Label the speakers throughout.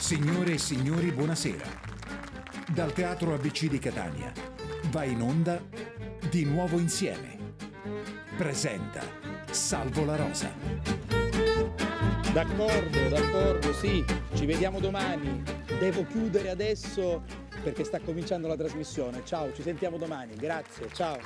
Speaker 1: Signore e signori, buonasera. Dal Teatro ABC di Catania va in onda Di nuovo insieme. Presenta Salvo la Rosa. D'accordo, d'accordo, sì, ci vediamo domani. Devo chiudere adesso perché sta cominciando la trasmissione. Ciao, ci sentiamo domani. Grazie, ciao.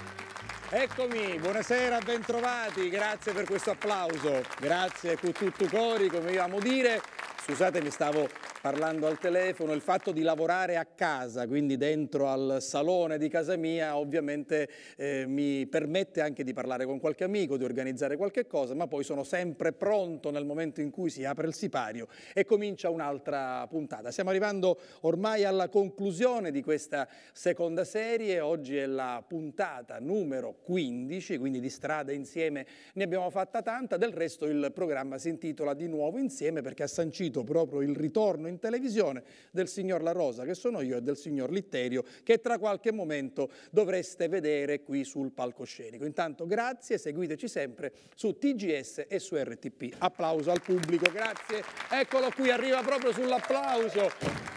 Speaker 1: Eccomi, buonasera, bentrovati, grazie per questo applauso, grazie con tutto cori, come io amo dire, scusate mi stavo parlando al telefono, il fatto di lavorare a casa, quindi dentro al salone di casa mia, ovviamente eh, mi permette anche di parlare con qualche amico, di organizzare qualche cosa, ma poi sono sempre pronto nel momento in cui si apre il sipario e comincia un'altra puntata. Siamo arrivando ormai alla conclusione di questa seconda serie, oggi è la puntata numero 15, quindi di strada insieme ne abbiamo fatta tanta, del resto il programma si intitola di nuovo insieme perché ha sancito proprio il ritorno in in televisione del signor La Rosa, che sono io, e del signor Litterio, che tra qualche momento dovreste vedere qui sul palcoscenico. Intanto grazie, seguiteci sempre su TGS e su RTP. Applauso al pubblico, grazie. Eccolo qui, arriva proprio sull'applauso.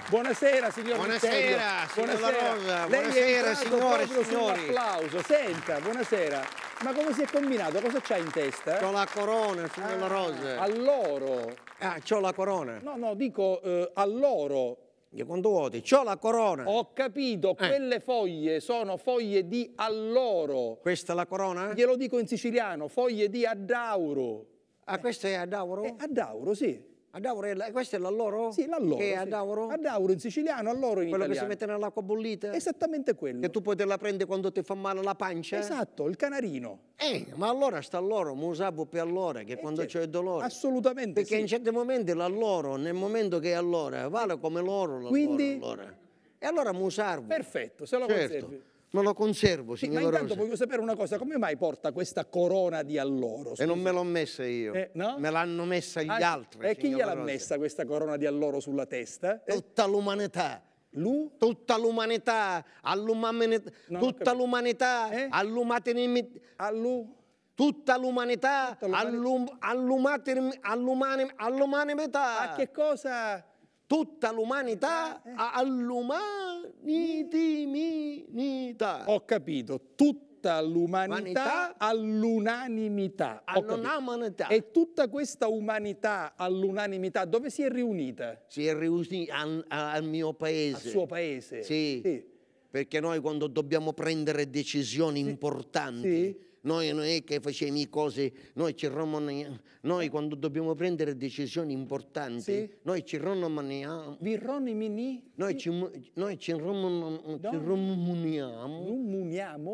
Speaker 1: Buonasera, signor buonasera, Litterio. Buonasera, La Rosa. Buonasera, signore, signori. Applauso, senta, buonasera. Ma come si è combinato? Cosa c'hai in testa? C'ho la corona sulle ah, rose. All'oro. Ah, c'ho la corona. No, no, dico eh, all'oro. Io quanto vuoti? C'ho la corona. Ho capito, eh. quelle foglie sono foglie di alloro. Questa è la corona? Glielo dico in siciliano, foglie di addauro. Ah, questa è addauro? È eh, addauro, sì. Adauro, Dauro, questo è l'alloro? Sì, loro. Che è a Dauro? Sì. A Dauro in
Speaker 2: siciliano, alloro in quello italiano. Quello che si mette nell'acqua bollita? Esattamente quello. Che tu poi te la prendi quando ti fa male la pancia? Esatto, il canarino. Eh, ma allora sta alloro, musabo per allora, che eh, quando c'è il dolore. Assolutamente Perché sì. in certi momenti la loro, nel momento che è allora, vale come l'oro l'alloro. Quindi?
Speaker 1: Allora. E allora musarvo. Perfetto, se lo certo. Conservi. Ma lo conservo, signor Ma intanto Rosa. voglio sapere una cosa, come mai porta questa corona di alloro? Scusa? E non me l'ho messa io, eh, no? me l'hanno messa gli ah, altri. E chi gliel'ha messa questa corona di alloro sulla testa? Eh? Tutta l'umanità.
Speaker 2: Lu? Tutta l'umanità, all'umanità, eh? tutta l'umanità, eh? all'umanità. Allu? Tutta l'umanità, all'umanità. All'umane metà. A che cosa? tutta l'umanità eh, eh.
Speaker 1: all'umanità. Ho capito, tutta l'umanità all'unanimità. All'unanimità. E tutta questa umanità all'unanimità dove si è riunita? Si è riunita al, al, mio
Speaker 2: paese. Al suo paese? Sì. sì. Perché noi quando dobbiamo prendere decisioni sì. importanti... Sì noi non è che facciamo cose, noi ci noi quando dobbiamo prendere decisioni importanti, sì. noi ci romaniamo. Vi ronimini? Noi ci, noi ci romuniamo.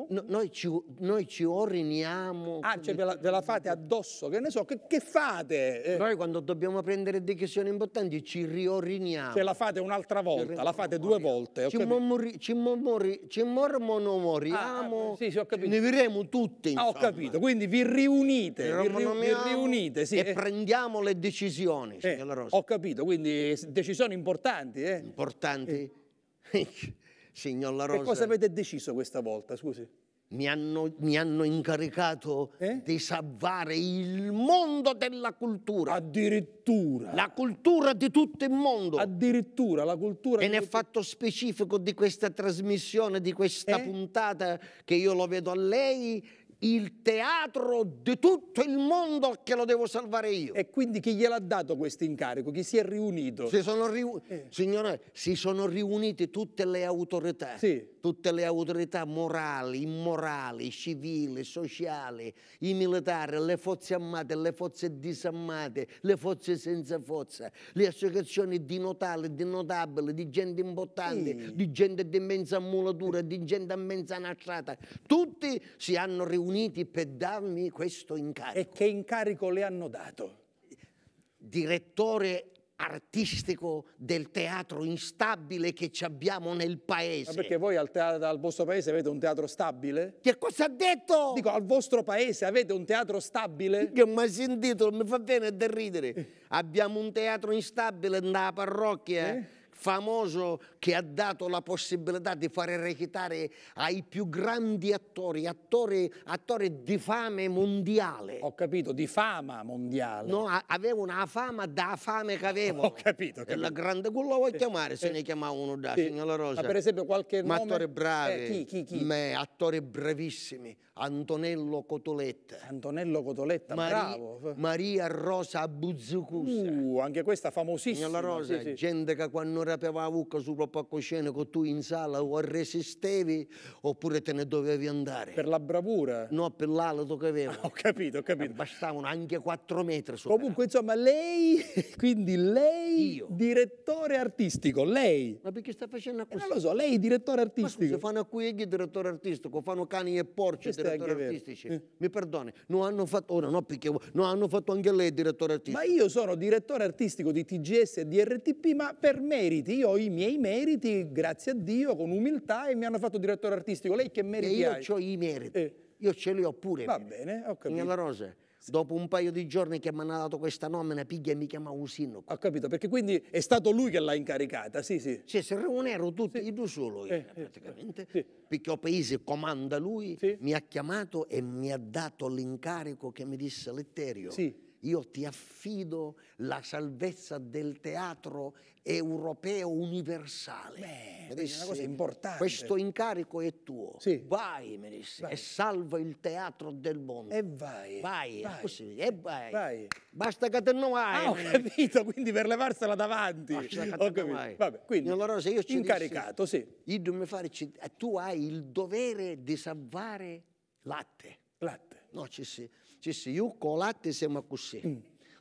Speaker 2: No, noi ci, noi ci oriniamo. Ah, cioè ve la, ve la, fate addosso, che ne so, che, che fate? Eh. Noi quando dobbiamo prendere decisioni importanti ci rioriniamo. Cioè la
Speaker 1: fate un'altra volta, la fate due volte. Ci, mormoriamo. ci, momori, ah, sì, sì, ne viremo tutti. Ah, Ah, ho capito. Quindi vi riunite, vi, ri vi riunite sì. e prendiamo le decisioni, eh, signora Rosa. Ho capito, quindi decisioni importanti. Eh. Importanti?
Speaker 2: Eh. signor La Rosa. E cosa
Speaker 1: avete deciso questa volta, scusi?
Speaker 2: Mi hanno, mi hanno incaricato eh? di salvare il mondo della cultura. Addirittura. La cultura di tutto il mondo. Addirittura la cultura. E nel tutto... fatto specifico di questa trasmissione, di questa eh? puntata, che io lo vedo a lei il teatro di tutto il mondo che lo devo salvare io. E
Speaker 1: quindi chi gliel'ha dato questo incarico? Chi si è riunito?
Speaker 2: Si sono, riu eh. signora, si sono riunite tutte le autorità. Sì tutte le autorità morali, immorali, civili, sociali, i militari, le forze armate, le forze disarmate, le forze senza forza, le associazioni di notali, di notabili, di gente importante, sì. di gente di mezza mulatura, di gente a mezza nasciata, tutti si hanno riuniti per darmi questo incarico. E che incarico le hanno dato? Direttore artistico del teatro instabile che ci abbiamo nel
Speaker 1: paese. Ma perché voi al, teatro, al, vostro paese avete un teatro stabile?
Speaker 2: Che cosa ha detto? Dico, al vostro paese avete un teatro stabile? Che mi hai sentito, mi fa bene da ridere. Eh. Abbiamo un teatro instabile nella parrocchia. Eh? eh? famoso che ha dato la possibilità di fare recitare ai più grandi attori, attori, attori di fame mondiale. Ho capito, di fama mondiale. No, avevo una fama da fame che avevo. Ho capito, capito. E la grande, quello vuoi chiamare, se ne chiamava uno da sì. signora Rosa. Ma per esempio qualche Ma nome... attori eh, bravi. Eh, chi, chi, chi? Me, attori bravissimi Antonello Cotoletta. Antonello Cotoletta, Mari bravo. Maria Rosa Abuzzucusa. Uh, anche questa famosissima. Signora Rosa, sì, sì. gente che quando rapeva la bucca sul palcoscenico con tu in sala o resistevi oppure te ne dovevi andare. Per la bravura? No, per l'alito che aveva. Ah, ho capito, ho eh, capito. Bastavano anche 4 metri. Sopra.
Speaker 1: Comunque, insomma, lei, quindi lei, Io. direttore artistico, lei. Ma
Speaker 2: perché sta facendo così? Eh, non lo so,
Speaker 1: lei direttore artistico. Ma scusa, fanno qui il
Speaker 2: direttore artistico, fanno cani e porci direttori artistici. Eh.
Speaker 1: Mi perdoni, non hanno fatto, ora oh no, perché non hanno fatto anche lei direttore artistico. Ma io sono direttore artistico di TGS e di RTP, ma per meriti, io ho i miei meriti, grazie a Dio, con umiltà e mi hanno fatto direttore artistico. Lei che meriti e io ho i meriti. Eh. Io ce li ho pure. Va bene, ho capito. Nella Rosa. Dopo un paio di giorni che mi hanno dato questa
Speaker 2: nomina, piglia e mi chiama Usino. Ho capito, perché quindi è stato lui che l'ha incaricata, sì, sì. Sì, se non ero tutti, sì. io solo io, eh, eh, praticamente. Sì. Perché il paese comanda lui, sì. mi ha chiamato e mi ha dato l'incarico che mi disse Letterio. Sì io ti affido la salvezza del teatro europeo universale. Beh, disse, è una cosa importante. Questo incarico è tuo. Sì. Vai, mi disse, vai. e salva il teatro del mondo. E vai. Vai, vai. Così, e vai. vai. Basta che te non vai. Ah, ho capito, quindi per levarsela davanti. Basta che te non vai. Vabbè, quindi, allora, se io ci incaricato, dissi, sì. Io fare, tu hai il dovere di salvare latte. Latte. No, ci si... Sì ci si io colate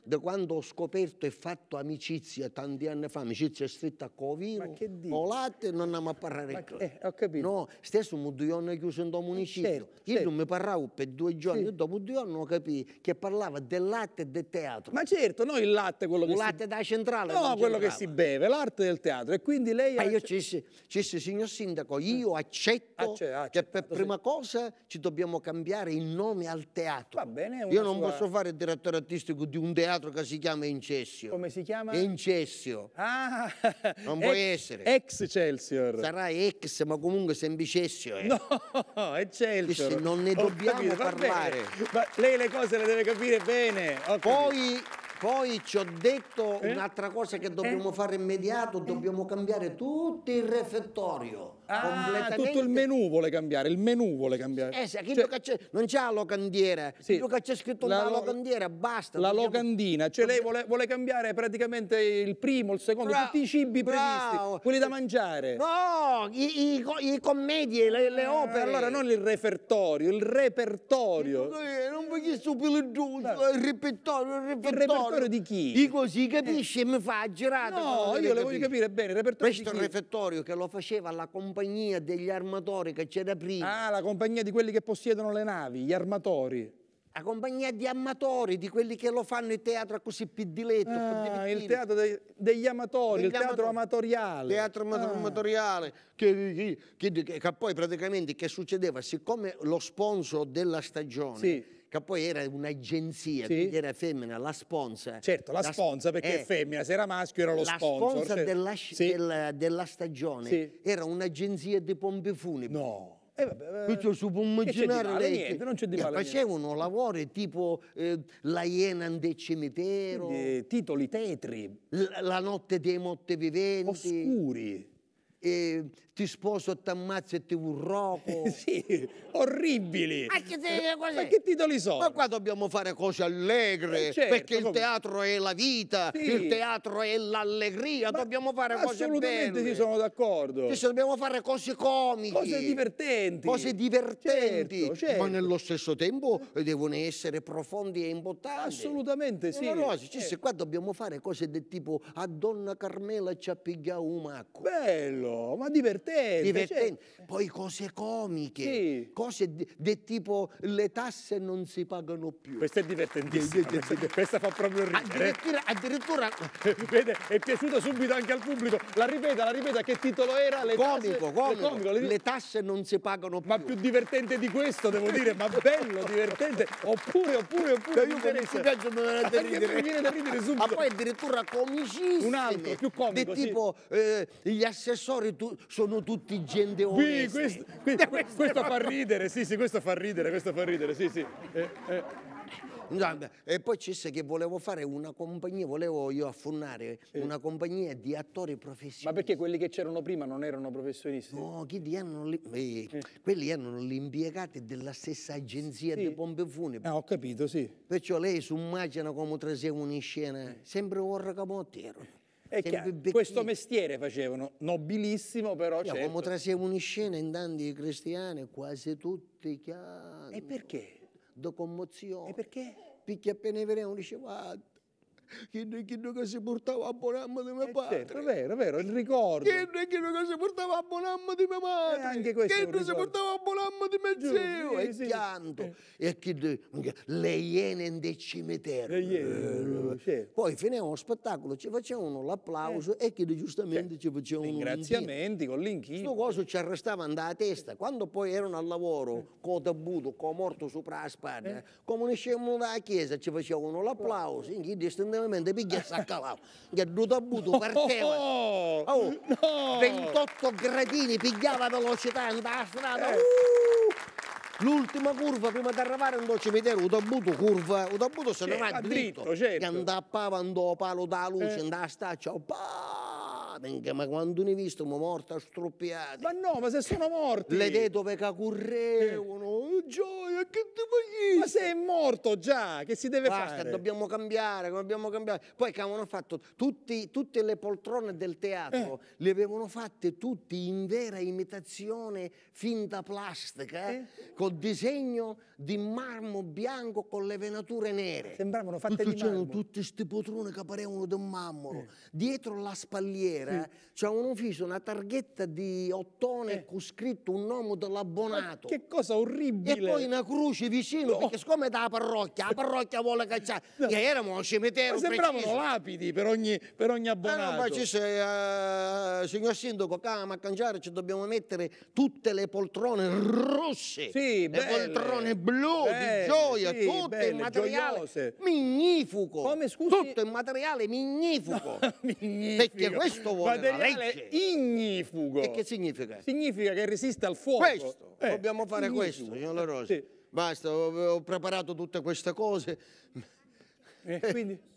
Speaker 2: da quando ho scoperto e fatto amicizia tanti anni fa, amicizia stretta con vino, con latte, non andiamo a parlare di che, eh, ho capito. No, stesso un due chiuso in eh, municipio. Certo, Io certo. non mi parlavo per due giorni, sì. dopo due giorni ho capito che parlava del latte e del teatro. Ma
Speaker 1: certo, non il latte quello che il che latte da centrale. No, quello che si beve, l'arte del teatro. E quindi lei... Ma ah, io
Speaker 2: ci disse, signor sindaco, mm. io accetto, accetto che per prima cosa ci dobbiamo cambiare il nome al teatro.
Speaker 1: Va bene, io non sua... posso
Speaker 2: fare il direttore artistico di un teatro altro che si chiama Incessio.
Speaker 1: Come si chiama?
Speaker 2: Incessio.
Speaker 1: Ah! Non puoi essere.
Speaker 2: Excelsior. Sarai ex, ma comunque semplicessio. Eh.
Speaker 1: No, Excelsior. Non ne dobbiamo capito, parlare. Ma lei le cose le deve capire bene. Poi poi
Speaker 2: ci ho detto eh? un'altra cosa che dobbiamo eh? fare immediato, dobbiamo cambiare tutto il refettorio. Ah,
Speaker 1: completamente... tutto il menù vuole cambiare, il menù vuole cambiare. Eh,
Speaker 2: cioè, cioè, non c'è la
Speaker 1: locandiera, sì, quello che c'è scritto la, la locandiera, basta. La locandina, cioè lei vuole, vuole, cambiare praticamente il primo, il secondo, bravo, tutti i cibi bravo. previsti, quelli da mangiare. No, i, i, i commedie, le, le eh, opere. Eh, allora non il repertorio, il repertorio.
Speaker 2: Non voglio stupire giusto, il repertorio, il repertorio. Il repertorio di chi? Dico capisci, capisce, eh. mi fa girare. No, io le voglio capire
Speaker 1: bene, il repertorio Questo di chi? Questo
Speaker 2: repertorio che lo faceva la compagnia compagnia degli armatori che c'era prima. Ah, la compagnia di quelli che possiedono
Speaker 1: le navi, gli armatori. La compagnia di amatori, di quelli che lo fanno il teatro così piddiletto. Ah, il teatro dei, degli amatori, degli il teatro amatori. amatoriale. Teatro ah.
Speaker 2: amatoriale, che, che, che, che, poi praticamente che succedeva, siccome lo sponsor della stagione... Sì che poi era un'agenzia, sì. quindi era femmina, la sponsor. Certo, la, la sponsor perché eh, femmina, se era maschio era lo la sponsor. La sponsor cioè... della, sì. della, della, stagione sì. era un'agenzia di pompe funebri. No. Eh, vabbè, Questo si può immaginare male, lei niente, non c'è di cioè, male, facevano niente. lavori tipo eh, La Iena del cimitero, eh, titoli tetri, La notte dei motte viventi, oscuri e ti sposo, ti ammazzo e ti urroco. sì, orribili. Ma che, ma che, titoli sono? Ma qua dobbiamo fare cose allegre, eh, certo, perché come... il teatro è la vita, sì. il teatro è l'allegria, dobbiamo fare cose belle. Assolutamente sì,
Speaker 1: sono d'accordo.
Speaker 2: Sì, dobbiamo fare cose comiche. Cose divertenti. Cose divertenti. Certo, certo. Ma nello stesso tempo devono essere profondi e importanti. Assolutamente sì. No, no, sì, qua dobbiamo fare cose del tipo a Donna Carmela ci ha pigliato un macco. Bello ma divertente. divertente. Cioè... Poi cose comiche, sì. cose del tipo le tasse non si pagano più.
Speaker 1: Questa è divertentissima, questa,
Speaker 2: questa fa proprio ridere.
Speaker 1: Addirittura... addirittura... Vede, è piaciuta subito anche al pubblico. La ripeta, la ripeta, che titolo era? Le comico, tasse... comico. comico le... le... tasse non si pagano più. Ma più divertente di questo, devo dire, ma bello, divertente. Oppure, oppure, oppure... Io si piace, mi viene da ridere. Mi viene da
Speaker 2: ridere subito. Ma poi addirittura comicissimo. Un altro, più comico, Del tipo sì. eh, gli assessori fuori tu, sono tutti gente onesti. Qui, questo, qui, questo, fa ridere, sì, sì, questo fa ridere,
Speaker 1: questo fa ridere, sì, sì.
Speaker 2: Eh, eh. E poi c'è che volevo fare una compagnia, volevo io affondare una compagnia di attori professionisti. Ma perché quelli che c'erano prima non erano professionisti? No, erano li, eh, eh. quelli erano gli impiegati della stessa agenzia sì. di pompe funebri. Ah, ho capito, sì. Perciò lei si immagina come trasegna una scena, eh. sempre un ragamotti erano questo
Speaker 1: mestiere facevano, nobilissimo però Io, certo. Come
Speaker 2: trasiamo in scena in tanti cristiani, quasi tutti chiari. E perché? Da commozione. E perché? Perché appena i verano diceva, chi che si portava a Bonamma di mio eh, certo,
Speaker 3: padre. Certo,
Speaker 1: vero, vero, il ricordo. Chi
Speaker 2: che
Speaker 3: si portava a Bonamma di mia madre. Eh, chi si portava a Bonamma di mio zio. e sì.
Speaker 2: pianto. Eh. E chi, le iene del cimitero. Le iene, eh, certo. Poi finiva lo spettacolo, ci facevano l'applauso eh. e chi giustamente eh. ci facevano Ringraziamenti con l'inchino. Questo coso ci arrestava arrestavano a testa. Quando poi erano al lavoro, eh. con tabuto, con morto sopra la spada, eh. come uscivano dalla chiesa ci facevano l'applauso, eh. in chi distendevano improvvisamente piglia e s'accalava. Che è a buto, parteva.
Speaker 1: Oh, oh,
Speaker 2: no. 28 gradini, pigliava velocità, andava a strada. Eh. Uh! L'ultima curva prima di arrivare andò al cimitero, ho dovuto curva, ho dovuto se ne cioè, va dritto. dritto certo. Che andappava, andò palo da luce, eh. andava a staccia, oh, venga, ma quando ne visto mi morta stroppiata. Ma no, ma se sono morti. Le dito che correvano, eh. Oh, gioia, che ti voglio? Ma se è morto già, che si deve Basta, fare? Basta, dobbiamo cambiare, dobbiamo cambiare. Poi che avevano fatto tutti, tutte le poltrone del teatro, eh. le avevano fatte tutte in vera imitazione finta plastica, eh. col disegno di marmo bianco con le venature nere. Sembravano fatte tutti di marmo. Tutti questi poltrone che parevano di marmoro. Eh. Dietro la spalliera eh. c'è un ufficio, una targhetta di ottone eh. con scritto un nome dell'abbonato. Che cosa orribile! E poi una croce vicino, no. perché siccome è da parrocchia, la parrocchia vuole cacciare. No. E erano un cimitero Ma sembravano preciso. lapidi per ogni, per ogni abbonato. Eh, no, ma ci sei, uh, signor Sindaco, qua a Cangiare ci dobbiamo mettere tutte le poltrone rosse. Sì, le belle. poltrone blu blu, di gioia, sì, tutto belle, il materiale gioiose. magnifico. Come, scusi? Tutto il materiale magnifico.
Speaker 1: No, Perché questo vuole materiale ignifugo. E che significa? Significa che resiste al fuoco. Questo, eh, dobbiamo fare ignifugo. questo, signora La Rosa. Sì.
Speaker 2: Basta, ho, ho, preparato tutte queste cose. Eh, quindi?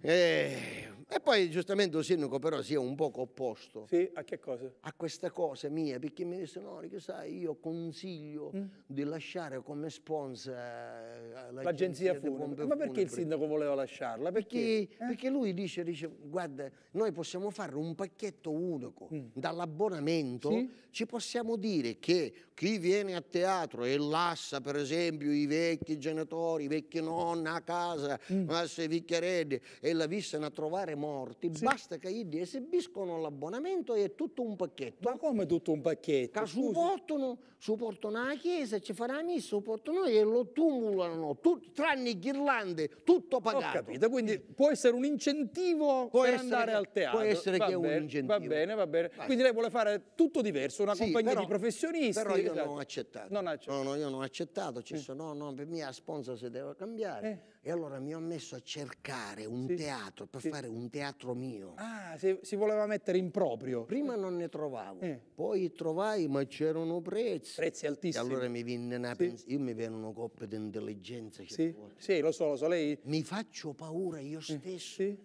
Speaker 2: Eh, e poi giustamente il sindaco però si è un poco opposto. Sì, a che cosa? A questa cosa mia, perché mi disse no, che sai, io consiglio mm. di lasciare come sponsor eh, l'agenzia funebre. Ma perché il sindaco
Speaker 1: voleva lasciarla? Perché, perché,
Speaker 2: eh? perché lui dice, dice, guarda, noi possiamo fare un pacchetto unico. Mm. Dall'abbonamento sì? ci possiamo dire che chi viene a teatro e lassa per esempio i vecchi genitori, i vecchi nonni a casa, mm. Massa e Vicchiarelli e la vista a trovare morti, sì. basta che gli esibiscono l'abbonamento e è tutto un pacchetto.
Speaker 1: Ma come tutto un pacchetto? Che
Speaker 2: supportano, supportano la Chiesa, ci farà la messa, supportano e lo tumulano, tut, tranne ghirlande, tutto pagato. Ho
Speaker 1: capito, quindi può essere un incentivo può per andare al teatro. Può essere va che è un incentivo. Va bene, va bene. Basta. Quindi lei vuole fare tutto diverso, una sì, compagnia però, di professionisti. Però io non ho esatto. accettato.
Speaker 2: Non accettato. No, no, io non ho accettato, cioè, eh. no, no, per me la sponsor si deve cambiare. Eh e allora mi ho messo a cercare un sì, teatro per sì. fare un teatro mio.
Speaker 1: Ah, si, si, voleva mettere in proprio.
Speaker 2: Prima non ne trovavo, eh. poi trovai, ma c'erano prezzi. Prezzi altissimi. E allora mi venne una sì. io mi venne una coppia di intelligenza. Sì. sì, lo so, lo so, lei... Mi faccio paura io eh, stesso.
Speaker 1: Eh,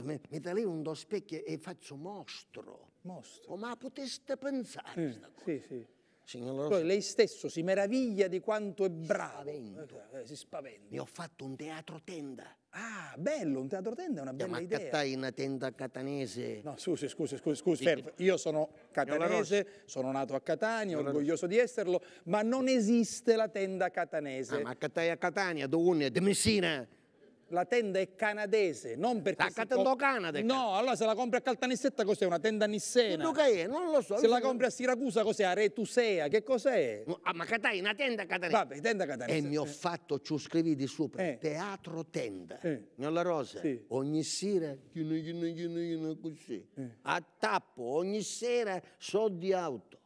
Speaker 1: mi, mi da lì un do specchio e faccio mostro. Mostro. Oh, ma poteste pensare eh, Sì, sì. Poi lei stesso si meraviglia di quanto è bravo.
Speaker 2: Eh, eh, si spaventa. Mi ho
Speaker 1: fatto un teatro tenda. Ah, bello, un teatro tenda è una bella eh, ma idea. Ma una tenda catanese. No, scusi, scusi, scusi, scusi fermo. Io sono catanese, sono nato a Catania, Signora orgoglioso di esserlo, ma non esiste la tenda catanese. Ah, ma a Catania, Catania, dove De Messina la tenda è canadese, non perché... La tenda canada No, allora se la compri a Caltanissetta cos'è? Una tenda nissena? Che è, non lo
Speaker 2: so. Se la compri
Speaker 1: a Siracusa cos'è? A Retusea, che cos'è? Ah, ma Catania, una tenda catanese. Vabbè, tenda catanese.
Speaker 2: E mi ho eh. fatto, ci scrivi di sopra, eh. teatro tenda. Eh. Nella Rosa, sì. ogni sera, così. Eh. a tappo, ogni sera so
Speaker 1: di auto.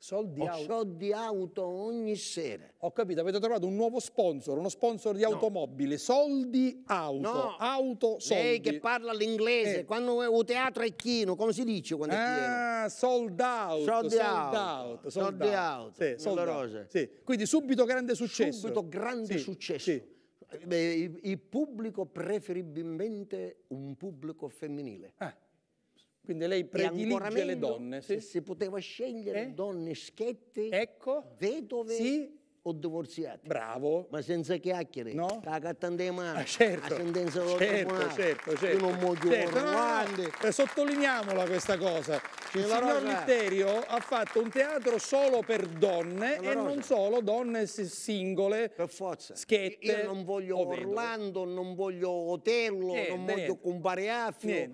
Speaker 1: Soldi ho auto. soldi auto ogni sera. Ho capito, avete trovato un nuovo sponsor, uno sponsor di no. automobile. Soldi auto. No. Auto soldi. Lei che parla l'inglese, eh. quando è un teatro è chino, come si dice quando ah, è chino? Ah, sold out. Soldi sold out. out. Sold, sold out. Sì, sold out. Sì.
Speaker 2: Quindi subito grande successo. Subito grande sì. successo. Sì. Eh, il pubblico preferibilmente un pubblico femminile. Eh
Speaker 1: quindi lei predilige le donne. Se si
Speaker 2: poteva scegliere eh? donne schette, ecco. vedove sì. o divorziate. Bravo. Ma senza chiacchiere. No? La cattante di mano. Ah, certo. La sentenza certo, tribunale. certo, certo. Io certo. non muoio certo. no, no,
Speaker 1: eh, Sottolineamola questa cosa. Il signor Litterio ha fatto un teatro solo per donne e non solo donne singole, per forza. schette. Io non
Speaker 2: voglio Orlando, non voglio Otello, niente, non voglio Compare Affio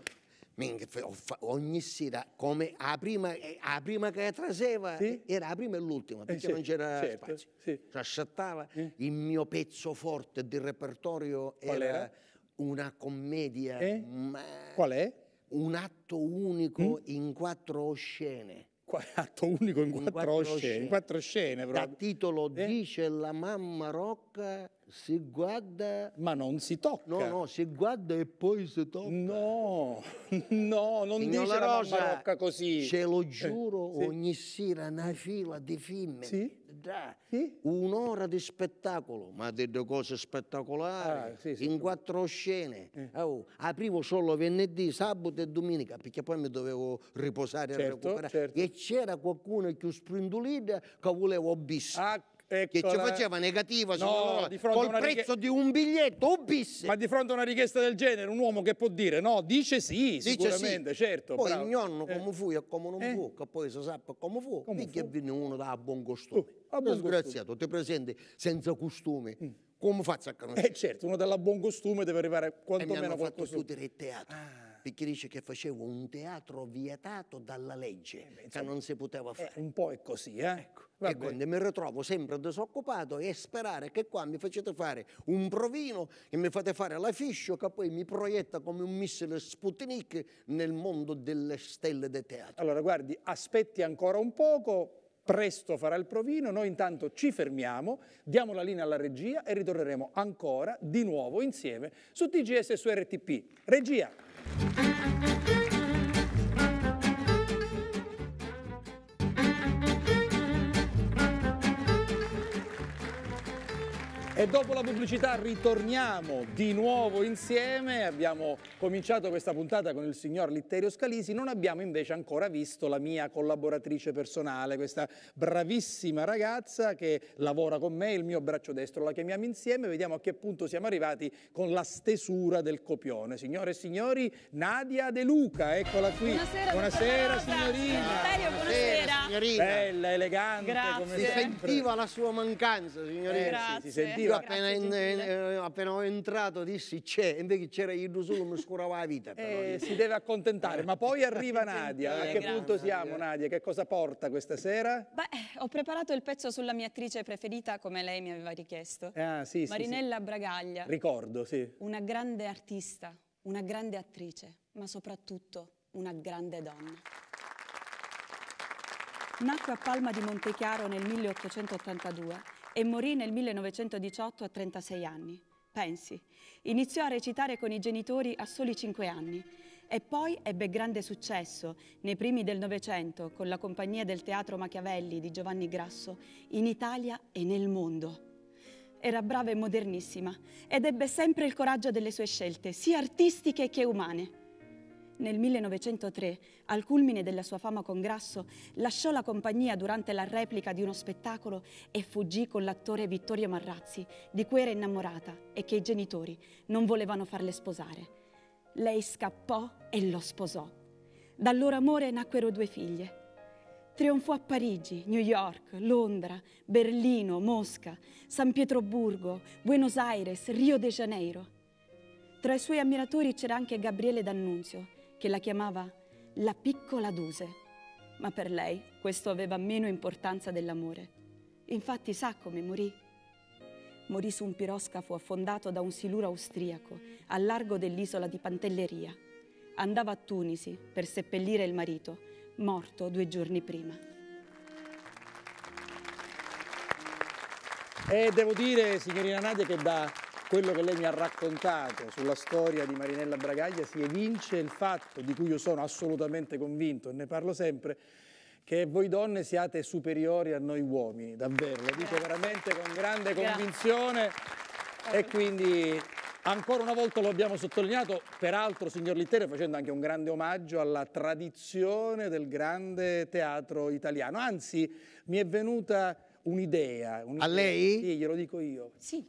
Speaker 2: ogni sera, come la prima, la eh, prima che traseva sì? era la prima e l'ultima, eh, perché eh, non c'era certo, spazio. Sì. Si asciattava. Eh? Il mio pezzo forte di repertorio era, era, una commedia. Eh? Ma... Qual è? Un atto unico mm? in quattro scene atto unico in quattro, in quattro scene, scene. In quattro
Speaker 1: scene da
Speaker 2: titolo eh? dice la mamma Rocca si guarda ma non si tocca no no si guarda e poi si tocca no no non Signora dice la mamma Rocca così ce lo eh, giuro eh, sì. ogni sera una fila di film sì? già sì? un'ora di spettacolo, ma delle cose spettacolari, ah, sì, sì, in quattro scene. Eh. Oh, aprivo solo venerdì, sabato e domenica, perché poi mi dovevo riposare certo, e recuperare. Certo. E c'era qualcuno più sprindulito che volevo bis. Ah, che ci faceva negativa no, sulla col prezzo
Speaker 1: di un biglietto, bis. Ma di fronte a una richiesta del genere, un uomo che può dire no? Dice sì, dice sicuramente, sì. certo. Poi bravo. il
Speaker 2: nonno eh. come eh. fu e come non eh. fu, che poi si sa come fu, come perché fu. venne uno da buon costume. Uh, a buon Disgraziato, costume. ti presenti senza costume. Mm. Come faccio a conoscere? Eh certo, uno dalla buon costume deve arrivare quantomeno a qualcosa. E mi hanno fatto chiudere il teatro. Ah perché dice che facevo un teatro vietato dalla legge, eh insomma, che non si poteva eh, fare. un po' è così, eh? Ecco. E quindi mi ritrovo sempre disoccupato e sperare che qua mi facete fare un provino e mi fate fare la fiscio che poi mi proietta come
Speaker 1: un missile Sputnik nel mondo delle stelle del teatro. Allora guardi, aspetti ancora un poco, presto farà il provino, noi intanto ci fermiamo, diamo la linea alla regia e ritorneremo ancora di nuovo insieme su TGS e su RTP. Regia! Thank you. E dopo la pubblicità ritorniamo di nuovo insieme, abbiamo cominciato questa puntata con il signor Litterio Scalisi, non abbiamo invece ancora visto la mia collaboratrice personale, questa bravissima ragazza che lavora con me, il mio braccio destro, la chiamiamo insieme, vediamo a che punto siamo arrivati con la stesura del copione. Signore e signori, Nadia De Luca, eccola qui. Buonasera, buonasera, buonasera signorina. Litterio, buonasera. buonasera. Signorina. Bella, elegante Grazie. come sempre. Si sentiva
Speaker 2: la sua mancanza, signorina. Grazie. si sentiva io appena, in, eh, eh, appena, ho entrato dissi c'è, invece c'era il solo, mi
Speaker 1: scurava la vita. Però, eh, si deve accontentare, ma poi arriva Nadia. A che punto siamo Nadia? Che cosa porta questa sera?
Speaker 4: Beh, ho preparato il pezzo sulla mia attrice preferita come lei mi aveva richiesto.
Speaker 1: Ah, sì, Marinella
Speaker 4: sì. Bragaglia.
Speaker 1: Ricordo, sì.
Speaker 4: Una grande artista, una grande attrice, ma soprattutto una grande donna. Nacque a Palma di Montechiaro nel 1882 e morì nel 1918 a 36 anni. Pensi, iniziò a recitare con i genitori a soli 5 anni e poi ebbe grande successo nei primi del Novecento con la compagnia del Teatro Machiavelli di Giovanni Grasso in Italia e nel mondo. Era brava e modernissima ed ebbe sempre il coraggio delle sue scelte, sia artistiche che umane. Nel 1903, al culmine della sua fama con Grasso, lasciò la compagnia durante la replica di uno spettacolo e fuggì con l'attore Vittorio Marrazzi, di cui era innamorata e che i genitori non volevano farle sposare. Lei scappò e lo sposò. Dal loro amore nacquero due figlie. Trionfò a Parigi, New York, Londra, Berlino, Mosca, San Pietroburgo, Buenos Aires, Rio de Janeiro. Tra i suoi ammiratori c'era anche Gabriele D'Annunzio, che la chiamava la piccola Duse. Ma per lei questo aveva meno importanza dell'amore. Infatti sa come morì. Morì su un piroscafo affondato da un siluro austriaco al largo dell'isola di Pantelleria. Andava a Tunisi per seppellire il marito, morto due giorni prima.
Speaker 1: E devo dire, signorina Nadia, che da quello che lei mi ha raccontato sulla storia di Marinella Bragaglia si evince il fatto, di cui io sono assolutamente convinto e ne parlo sempre, che voi donne siate superiori a noi uomini, davvero, lo dico veramente con grande convinzione e quindi ancora una volta lo abbiamo sottolineato, peraltro signor Litterio facendo anche un grande omaggio alla tradizione del grande teatro italiano, anzi mi è venuta un'idea. Un a lei? Sì, glielo dico io. Sì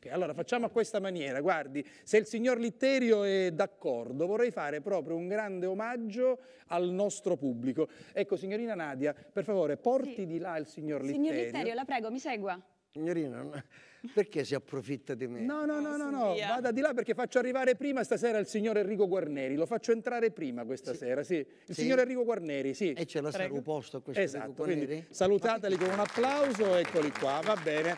Speaker 1: anche. Allora facciamo a questa maniera, guardi, se il signor Litterio è d'accordo vorrei fare proprio un grande omaggio al nostro pubblico. Ecco signorina Nadia, per favore porti sì. di là il signor Litterio. Signor Litterio, la
Speaker 4: prego, mi segua.
Speaker 1: Signorina, perché si approfitta di me? No,
Speaker 4: no, no, no, no.
Speaker 1: vada di là perché faccio arrivare prima stasera il signor Enrico Guarneri, lo faccio entrare prima questa sì. sera, sì. Il sì. signor Enrico Guarneri, sì. E ce la sarà posto a questo esatto, Enrico Guarneri? Quindi, salutateli con un applauso, eccoli qua, va bene.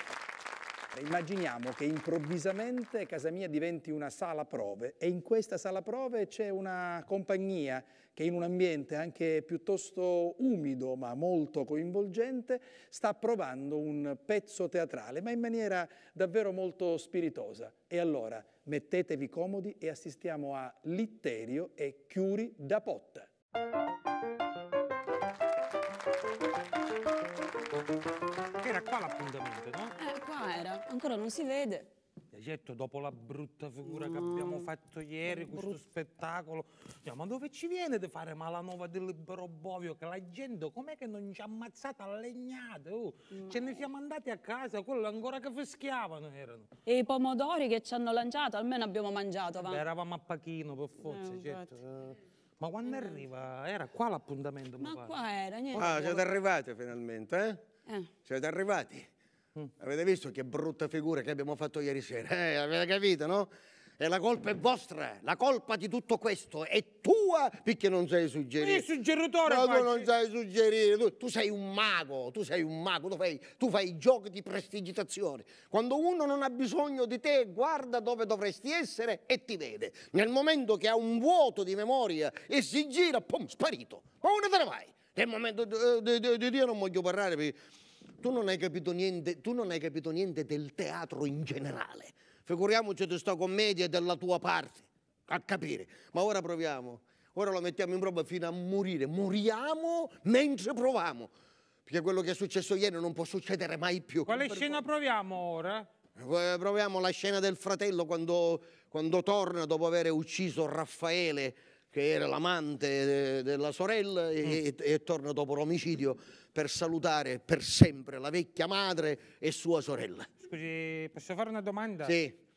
Speaker 1: Immaginiamo che improvvisamente casa mia diventi una sala prove e in questa sala prove c'è una compagnia che in un ambiente anche piuttosto umido ma molto coinvolgente sta provando un pezzo teatrale ma in maniera davvero molto spiritosa. E allora mettetevi comodi e assistiamo a Litterio e Chiuri da Potta. Era
Speaker 5: qua l'appuntamento, no?
Speaker 4: Eh, qua era. Ancora non si vede.
Speaker 5: Certo, dopo la brutta figura no. che abbiamo mm. fatto ieri, questo Brut... spettacolo, cioè, ma dove ci viene di fare Malanova del libero bovio? Che la gente com'è che non ci ha ammazzato a legnate? Oh. No. Mm. Ce ne siamo andati a casa, quello ancora che fischiavano erano.
Speaker 4: E i pomodori che ci hanno lanciato, almeno abbiamo mangiato. Beh,
Speaker 5: eravamo a Pachino per forza, eh, certo. Infatti. Ma quando eh, arriva? Era qua l'appuntamento?
Speaker 4: Ma qua era, niente. Ah, siete
Speaker 2: arrivati finalmente, eh? eh. Siete arrivati. Mm. Avete visto che brutta figura che abbiamo fatto ieri sera? Eh, avete capito, no? E la colpa è vostra, la colpa di tutto questo è tu tua perché non sai suggerire. Io suggeritore No, tu non sai suggerire, tu, tu, sei un mago, tu sei un mago, tu fai, tu fai giochi di prestigitazione. Quando uno non ha bisogno di te, guarda dove dovresti essere e ti vede. Nel momento che ha un vuoto di memoria e si gira, pum, sparito. Ma uno te ne vai. Nel momento eh, di, di, di, di io non voglio parlare perché tu non hai capito niente, tu non hai capito niente del teatro in generale. Figuriamoci di questa commedia della tua parte a capire. Ma ora proviamo Ora lo mettiamo in prova fino a morire. Moriamo mentre proviamo. Perché quello che è successo ieri non può succedere mai più. Quale scena favore. proviamo ora? Eh, proviamo la scena del fratello quando, quando torna dopo aver ucciso Raffaele che era l'amante eh, della sorella mm. e, e, torna dopo l'omicidio per salutare per sempre la vecchia madre e sua sorella.
Speaker 5: Scusi, posso fare una domanda? Sì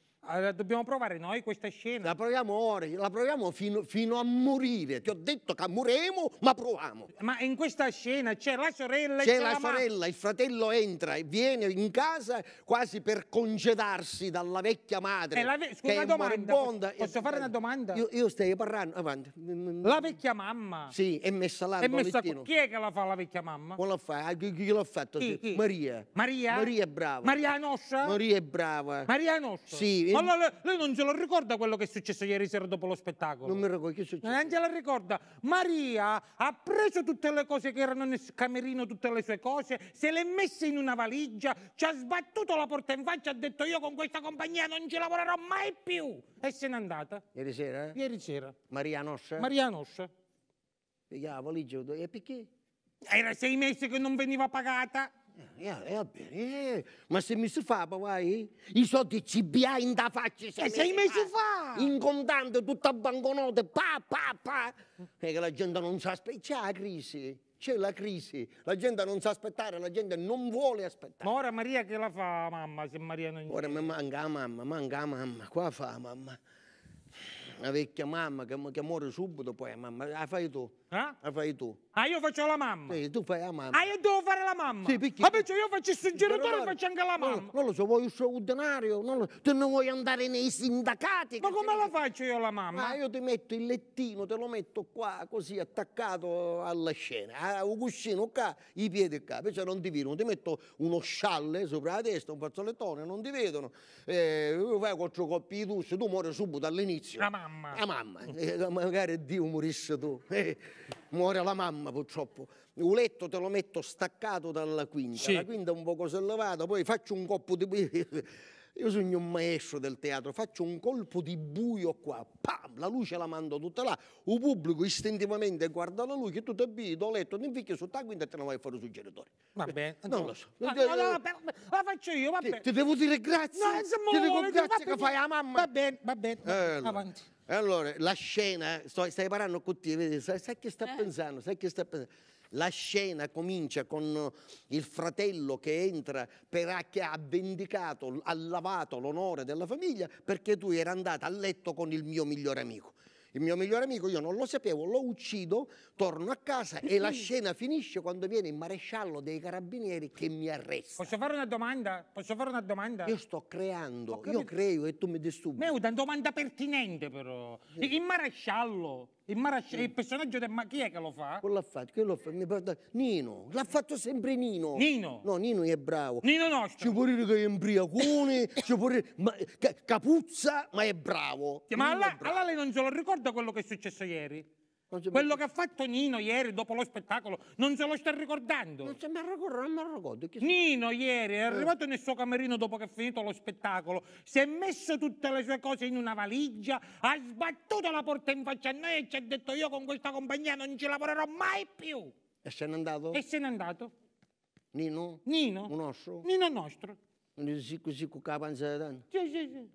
Speaker 5: dobbiamo provare noi questa scena. La
Speaker 2: proviamo ora, la proviamo fino, fino, a morire. Ti ho detto che moremo, ma proviamo.
Speaker 5: Ma in questa scena c'è la sorella e c'è, c'è la, la sorella,
Speaker 2: il fratello entra e viene in casa quasi per congedarsi dalla vecchia madre. Eh, ve- scusa, una domanda. Moribonda. Posso fare una domanda? Io, io stai parlando avanti. Mm, la vecchia mamma. Sì, è messa là. È messa con... Chi
Speaker 5: è che la fa la vecchia mamma? Con la fa? Chi, chi l'ha fatto? Chi, chi? Maria. Maria? Maria è brava. Maria è Maria
Speaker 2: è brava.
Speaker 5: Maria è nostra? Sì, ma lei, lei non ce lo ricorda quello che è successo ieri sera dopo lo spettacolo? Non mi ricordo che è successo. Non ce la ricorda. Maria ha preso tutte le cose che erano nel camerino, tutte le sue cose, se le è messe in una valigia, ci ha sbattuto la porta in faccia e ha detto io con questa compagnia non ci lavorerò mai più. E se n'è andata.
Speaker 2: Ieri sera? Eh? Ieri sera. Maria Noscia? Maria Noscia. Perché la valigia? E perché?
Speaker 5: Era sei mesi che non veniva pagata.
Speaker 2: E va bene, eh, ma sei mesi fa, papà, eh? i soldi CBA in da faccia. Sei, eh, sei mesi fa! In contante, tutta banconote, pa, pa, pa. E eh, che la gente non sa aspettare, c'è la crisi, c'è la crisi. La gente non sa aspettare, la gente non vuole aspettare. Ma ora Maria che la fa, mamma, se Maria non... Ora mi manca la mamma, manca la mamma, qua fa la mamma. La vecchia mamma che, che muore subito poi, mamma, la fai tu. Eh? La ah, fai tu. Ah, io faccio la mamma. Sì, tu fai la mamma. Ah, io devo fare la mamma. Sì, perché? Vabbè, ah, cioè io faccio il suggeritore e faccio anche la mamma. non lo so, vuoi uscire un denario? Non lo... Tu non vuoi andare nei sindacati? Ma come la faccio io la mamma? Ah, io ti metto il lettino, te lo metto qua, così, attaccato alla scena. Ah, un cuscino qua, i piedi qua. Perciò non ti vedono. Ti metto uno scialle sopra la testa, un fazzolettone, non ti vedono. Eh, fai quattro coppie di tusse, tu muori subito all'inizio. La mamma. La mamma. Eh, magari Dio morisse tu. Eh muore la mamma purtroppo. Un letto te lo metto staccato dalla quinta, sì. la quinta è un poco sollevata, poi faccio un colpo di buio. Io sono un maestro del teatro, faccio un colpo di buio qua, pam, la luce la mando tutta là, un pubblico istintivamente guarda la luce, che tu ti abbi, letto, ti invicchi sotto la quinta e te la vai fuori sui genitori. Va bene. Non no. lo so. Ma, ah, cioè, no, no, no,
Speaker 5: la faccio io,
Speaker 2: va bene. Ti, ti devo dire grazie. No, insomma, ti dico grazie che fai a mamma. Va bene, va bene, eh, allora. avanti. Allora, la scena, sto, stai parlando con te, vedi, sai, sai, che sta eh. pensando, sai che sta pensando. La scena comincia con il fratello che entra per, che ha vendicato, ha lavato l'onore della famiglia perché tu eri andato a letto con il mio migliore amico il mio migliore amico, io non lo sapevo, lo uccido, torno a casa e la mm. scena finisce quando viene il maresciallo dei carabinieri che mi arresta.
Speaker 5: Posso fare una domanda? Posso fare una domanda? Io sto creando, io
Speaker 2: creo e tu mi disturbi.
Speaker 5: Ma è una domanda pertinente
Speaker 2: però. Il maresciallo il, marasci- il personaggio del... Ma chi è che lo fa? Quello l'ha fatto, che l'ha fatto, mi porta... Nino, l'ha fatto sempre Nino. Nino? No, Nino è bravo. Nino nostro. Ci vuole dire che è imbriacone, ci vuole Ma, capuzza, ma è bravo. Sì, ma alla, è bravo.
Speaker 5: alla lei non se lo ricorda quello che è successo ieri? Quello che ha fatto Nino ieri dopo lo spettacolo non se lo sta ricordando. Non
Speaker 2: se mi ricordo, non mi ricordo. Chi...
Speaker 5: Nino ieri è eh. arrivato eh. nel suo camerino dopo che è finito lo spettacolo, si è messo tutte le sue cose in una valigia, ha sbattuto la porta in faccia a noi e ci ha detto io con questa compagnia non ci lavorerò mai più.
Speaker 2: E se n'è andato? E se n'è andato. Nino? Nino. Un nostro?
Speaker 5: Nino nostro.
Speaker 2: Un zicco zicco capanzadano? Sì, sì, sì.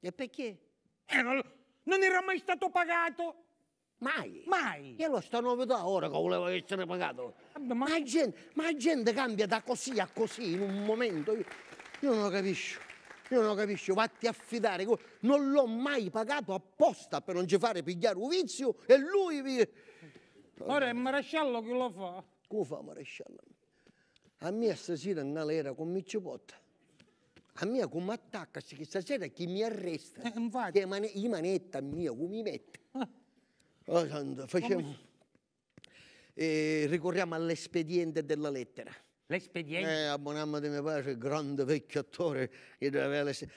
Speaker 2: E perché? Eh, non, non era mai stato pagato. Mai. Mai. E allora sta novità ora che voleva essere pagato. Vabbè, ma... gente, ma... La gente, cambia da così a così in un momento. Io, io non lo capisco. Io non lo capisco, vatti a fidare. Non l'ho mai pagato apposta per non ci fare pigliare un vizio e lui vi... Ora è il maresciallo che lo fa. Come fa maresciallo? A me stasera in galera con mi cipotta. A me come attacca, stasera chi mi arresta? Eh, infatti. Che mane- manetta mia, come mi mette. Oh, facciamo, eh, ricorriamo all'espediente della lettera. L'espediente? Eh, a abbonammo di mio padre, grande vecchio attore,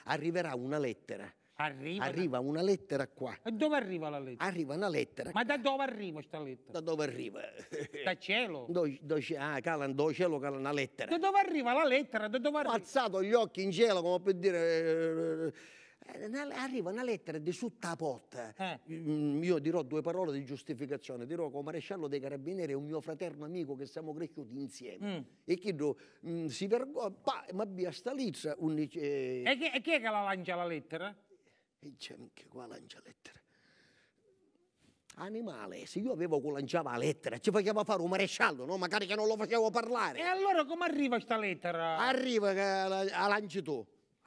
Speaker 2: arriverà una lettera.
Speaker 5: Arriva, arriva,
Speaker 2: una lettera qua. E
Speaker 5: dove arriva la lettera?
Speaker 2: Arriva una lettera.
Speaker 5: Ma da dove arriva questa lettera? Da dove arriva?
Speaker 2: Da cielo. Do, do, ah, cala, do cielo cala una lettera. Da dove arriva la lettera? Da dove arriva? Ho alzato gli occhi in cielo come per dire... Eh, eh, arriva una lettera di Suttapot. Eh. Mm, io dirò due parole di giustificazione. Dirò che un maresciallo dei carabinieri è un mio fraterno amico che siamo cresciuti insieme. Mm. E chiedo, mh, mm, si vergogna, ma via sta lizza. eh... e, chi, e,
Speaker 5: chi, è che la lancia la lettera? E c'è anche
Speaker 2: qua lancia la lettera. Animale, se io avevo che lanciava la lettera, ci faceva fare un maresciallo, no? Magari che non lo facevo parlare. E
Speaker 5: allora come arriva sta lettera? Arriva
Speaker 2: che la, la lanci tu.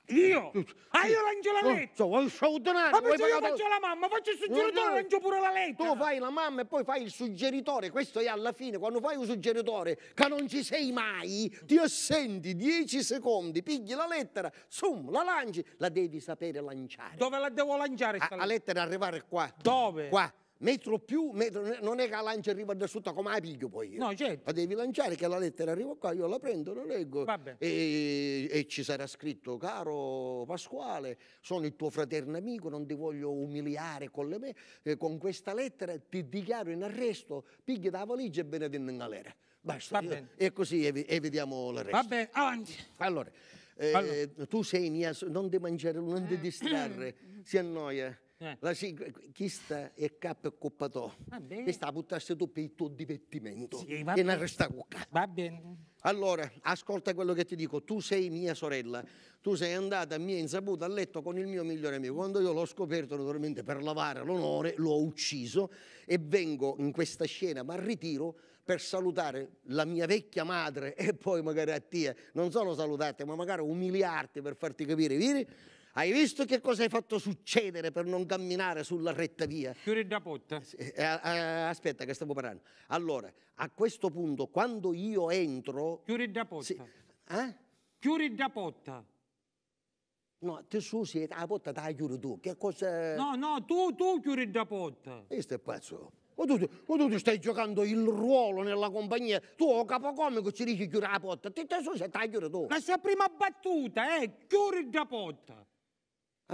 Speaker 2: Io? Eh, ah, io lancio la legge! So, vuoi straordinare? Ma perché io faccio la mamma, faccio il suggeritore e lancio pure la letto! Tu fai la mamma e poi fai il suggeritore, questo è alla fine, quando fai un suggeritore che non ci sei mai, ti assenti 10 secondi, pigli la lettera, sum, la lanci, la devi sapere lanciare. Dove la devo lanciare? A, la lettera arrivare qua. Dove? Qua metro più, metro, non è che la lancia arriva da sotto come la piglio poi io. No, certo. La devi lanciare che la lettera arriva qua, io la prendo, la leggo e, e, ci sarà scritto caro Pasquale, sono il tuo fraterno amico, non ti voglio umiliare con le me, eh, con questa lettera ti dichiaro in arresto, pigli la valigia e benedetto in galera. Basta, io, e così ev evitiamo l'arresto. Va bene, avanti. Allora, eh, allora, tu sei mia, non ti mangiare, non ti eh. distrarre, si annoia. Eh. La sigla, chi sta è capo e sta a buttarsi tu per il tuo divertimento. Sì, e non resta cucca. Va bene. Allora, ascolta quello che ti dico. Tu sei mia sorella. Tu sei andata a mia insaputa a letto con il mio migliore amico. Quando io l'ho scoperto, naturalmente, per lavare l'onore, l'ho ucciso e vengo in questa scena, ma ritiro per salutare la mia vecchia madre e poi magari a te. Non solo salutarti, ma magari umiliarti per farti capire. Vieni? Hai visto che cosa hai fatto succedere per non camminare sulla retta via? Chiudi da porta. Aspetta che stavo parlando. Allora, a questo punto, quando io entro... Chiudi da porta. Sì, eh?
Speaker 5: Chiudi da porta.
Speaker 2: No, te su si la porta te la chiudi tu. Che cosa... No, no, tu, tu chiudi da porta. Questo è pazzo. O tu, o tu, stai giocando il ruolo nella compagnia, tu capocomico ci dici chiudere la porta, ti te so se tagliare tu. Ma se prima battuta, eh, chiudi la porta.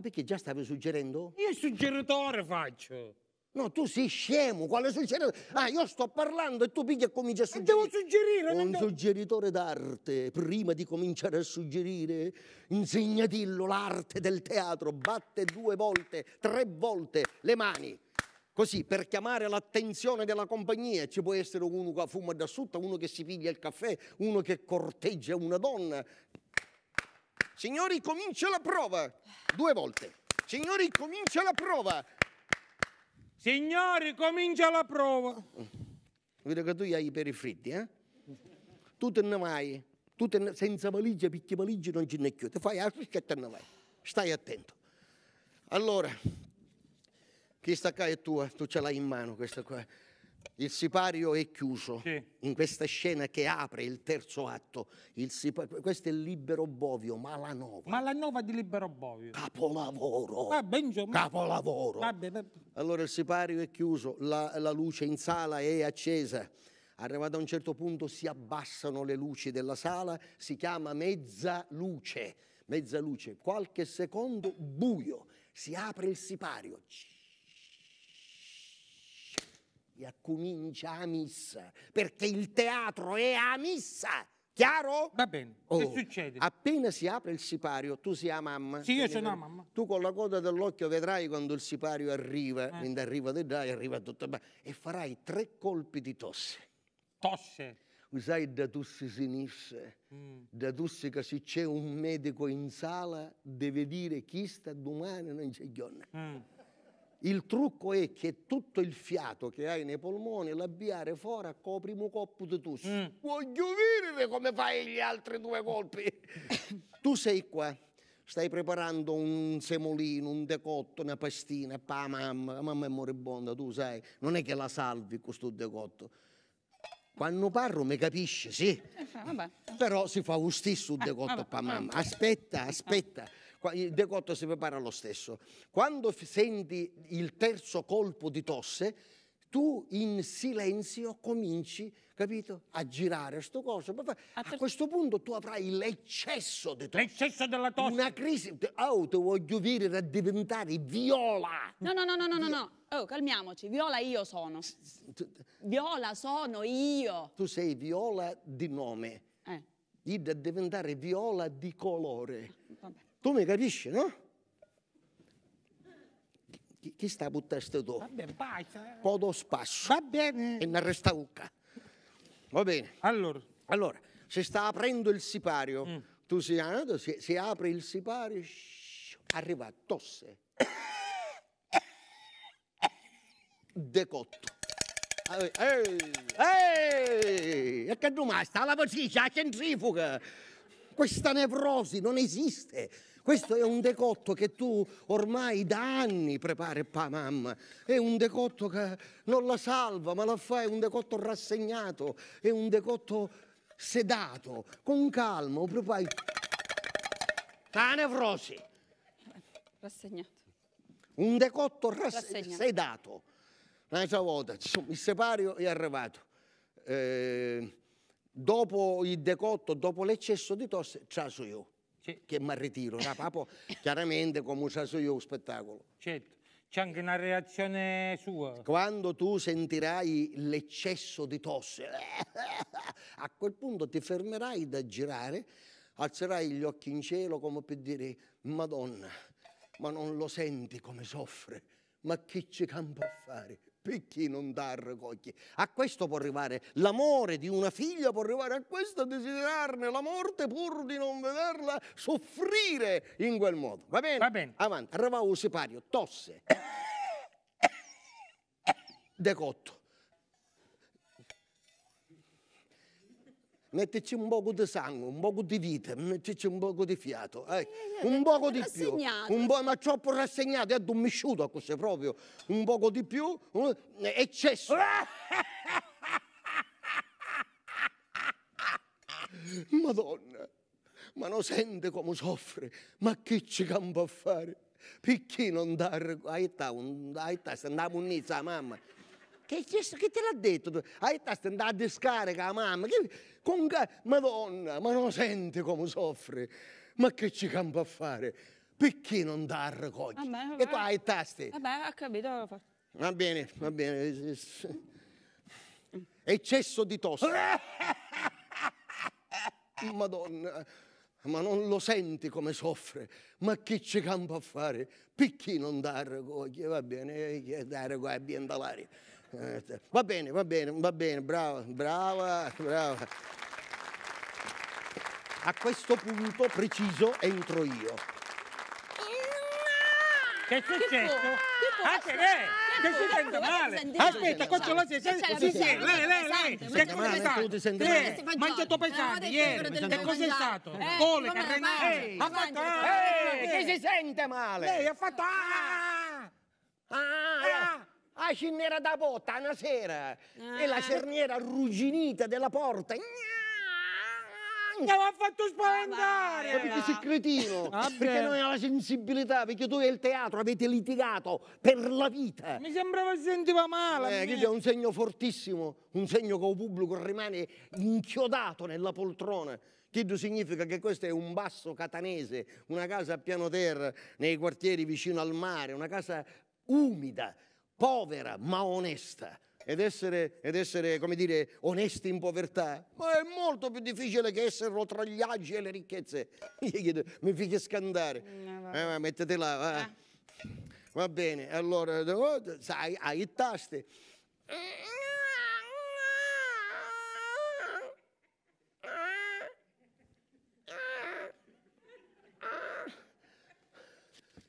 Speaker 2: Ma perché già stavi suggerendo? Io suggeritore faccio. No, tu sei scemo, quale suggeritore? Ah, io sto parlando e tu piglia e cominci a suggerire. Ma devo suggerire, Un devo... suggeritore d'arte, prima di cominciare a suggerire, insegnatillo l'arte del teatro, batte due volte, tre volte le mani. Così, per chiamare l'attenzione della compagnia, ci può essere uno che fuma da sotto, uno che si piglia il caffè, uno che corteggia una donna. Signori, comincia la prova. Due volte. Signori, comincia la prova. Signori, comincia la prova. Vedo che tu hai i peri fritti, eh? Tu te ne vai. Tu te ne... senza valigia, picchi valigia, non ginocchio. Ti fai altri e te ne vai. Stai attento. Allora, questa qua è tua, tu ce l'hai in mano questa qua. Il sipario è chiuso sì. in questa scena che apre il terzo atto. Il sipario, questo è Libero Bovio, Malanova. Malanova di Libero Bovio. Capolavoro. Ah, Capolavoro. Vabbè, vabbè. Allora il sipario è chiuso, la, la luce in sala è accesa. Arrivato a un certo punto si abbassano le luci della sala, si chiama mezza luce. Mezza luce, qualche secondo buio, si apre il sipario comincia a missa, perché il teatro è a missa. Chiaro? Va bene. Oh, che succede? Appena si apre il sipario, tu sei a mamma. Sì, io sono a mamma. Tu con la coda dell'occhio vedrai quando il sipario arriva, eh. quindi arriva del dai, arriva tutto, e farai tre colpi di tosse. Tosse? Usai da tosse sinistra, mm. da tosse che se c'è un medico in sala deve dire chi sta domani non c'è giorno. Mm. Il trucco è che tutto il fiato che hai nei polmoni l'abbiare fuori con un colpo di tu. Mm. Voglio vedere come fai gli altri due colpi. tu sei qua, stai preparando un semolino, un decotto, una pastina, pa mamma, la mamma è moribonda, tu sai, non è che la salvi questo decotto. Quando parlo mi capisce, sì.
Speaker 4: Eh,
Speaker 2: Però si fa lo stesso il ah, decotto ah, pa mamma. Aspetta, ah. aspetta. Ah il decotto si prepara lo stesso. Quando senti il terzo colpo di tosse, tu in silenzio cominci, capito, a girare sto coso. A questo punto tu avrai l'eccesso di tosse. L'eccesso della tosse. Una crisi. Oh, ti voglio dire da diventare viola.
Speaker 4: No, no, no, no, no, no. Oh, calmiamoci. Viola io sono. Viola sono io.
Speaker 2: Tu sei viola di nome. Eh. Io da diventare viola di colore. Vabbè. Tu mi capisci, no? Chi, chi sta buttare questo tu? Va bene, basta. Podo spasso. Va bene. E ne resta ucca. Va bene. Allora. Allora, se sta aprendo il sipario, mm. tu sei andato, si, si, apre il sipario, shh, arriva tosse. Decotto. Ehi, ehi, e che tu ma sta la voce, c'è la centrifuga. Questa nevrosi non esiste. Questo è un decotto che tu ormai da anni prepari, pa mamma. È un decotto che non la salva, ma la fa, è un decotto rassegnato, è un decotto sedato, con calma, proprio poi... La nevrosi. Rassegnato. Un decotto rass rassegnato. sedato. Una volta, mi separo è arrivato. Eh, dopo il decotto, dopo l'eccesso di tosse, ci c'asso io, sì. che mi ritiro, da capo, chiaramente come ci c'asso io lo spettacolo. Certo. C'è anche una reazione sua. Quando tu sentirai l'eccesso di tosse, a quel punto ti fermerai da girare, alzerai gli occhi in cielo come per dire Madonna, ma non lo senti come soffre, ma chi ci campa a fare? perché non dà a raccogliere? A questo può arrivare l'amore di una figlia, può arrivare a questo a desiderarne la morte pur di non vederla soffrire in quel modo. Va bene? Va bene. Avanti, arriva un sipario, tosse. Decotto. Mettici un poco di sangue, un poco di vita, mettici un poco di fiato, eh. eh, eh, eh un poco di più, un po', ma troppo rassegnato, è dommisciuto a questo proprio, un poco di più, un... eccesso. Madonna, ma non sente come soffre, ma che ci campa a fare? Perché non dare, a età, a età, se andiamo a mamma, che hai chiesto? Che te l'ha detto? Hai tasto andare a discarica la mamma. Che, con, Madonna, ma non sente come soffre. Ma che ci campa a fare? Perché non dà a raccogliere? Vabbè, vabbè. E tu hai taste.
Speaker 4: Vabbè, ho capito.
Speaker 2: Va bene, va bene. Eccesso di tosse. Madonna, ma non lo senti come soffre? Ma che ci campa a fare? Perché non dare coglie? Va bene, dare coglie ambientalari. Va bene, va bene, va bene, brava, brava, brava. A questo punto preciso entro io. Che è successo?
Speaker 5: Anche lei! Che si sente male! Aspetta, questo là si sente... Sì, sì, lei, lei, lei! Che cosa è stato? Lei, mangiato pesante ieri! Che cosa è stato? Colica, renale! Ha fatto... Che si
Speaker 2: sente male! Lei ha fatto... Ah! Ah! Ah, ci da botta una sera. Ah. E la ah. cerniera arrugginita della porta. mi ha fatto spaventare! Ma ah, ah, perché sei cretino? Ah, perché non hai la sensibilità, perché tu e il teatro avete litigato per la vita. Mi sembrava che sentiva male. Eh, questo è un segno fortissimo, un segno che il pubblico rimane inchiodato nella poltrona. Chiedo significa che questo è un basso catanese, una casa a piano terra nei quartieri vicino al mare, una casa umida, povera ma onesta, ed essere, ed essere, come dire, onesti in povertà, ma è molto più difficile che esserlo tra gli agi e le ricchezze. Chiedo, mi fichi scandare. No, mm, eh, eh mettete là, va. Ah. va bene, allora, oh, sai, hai i tasti.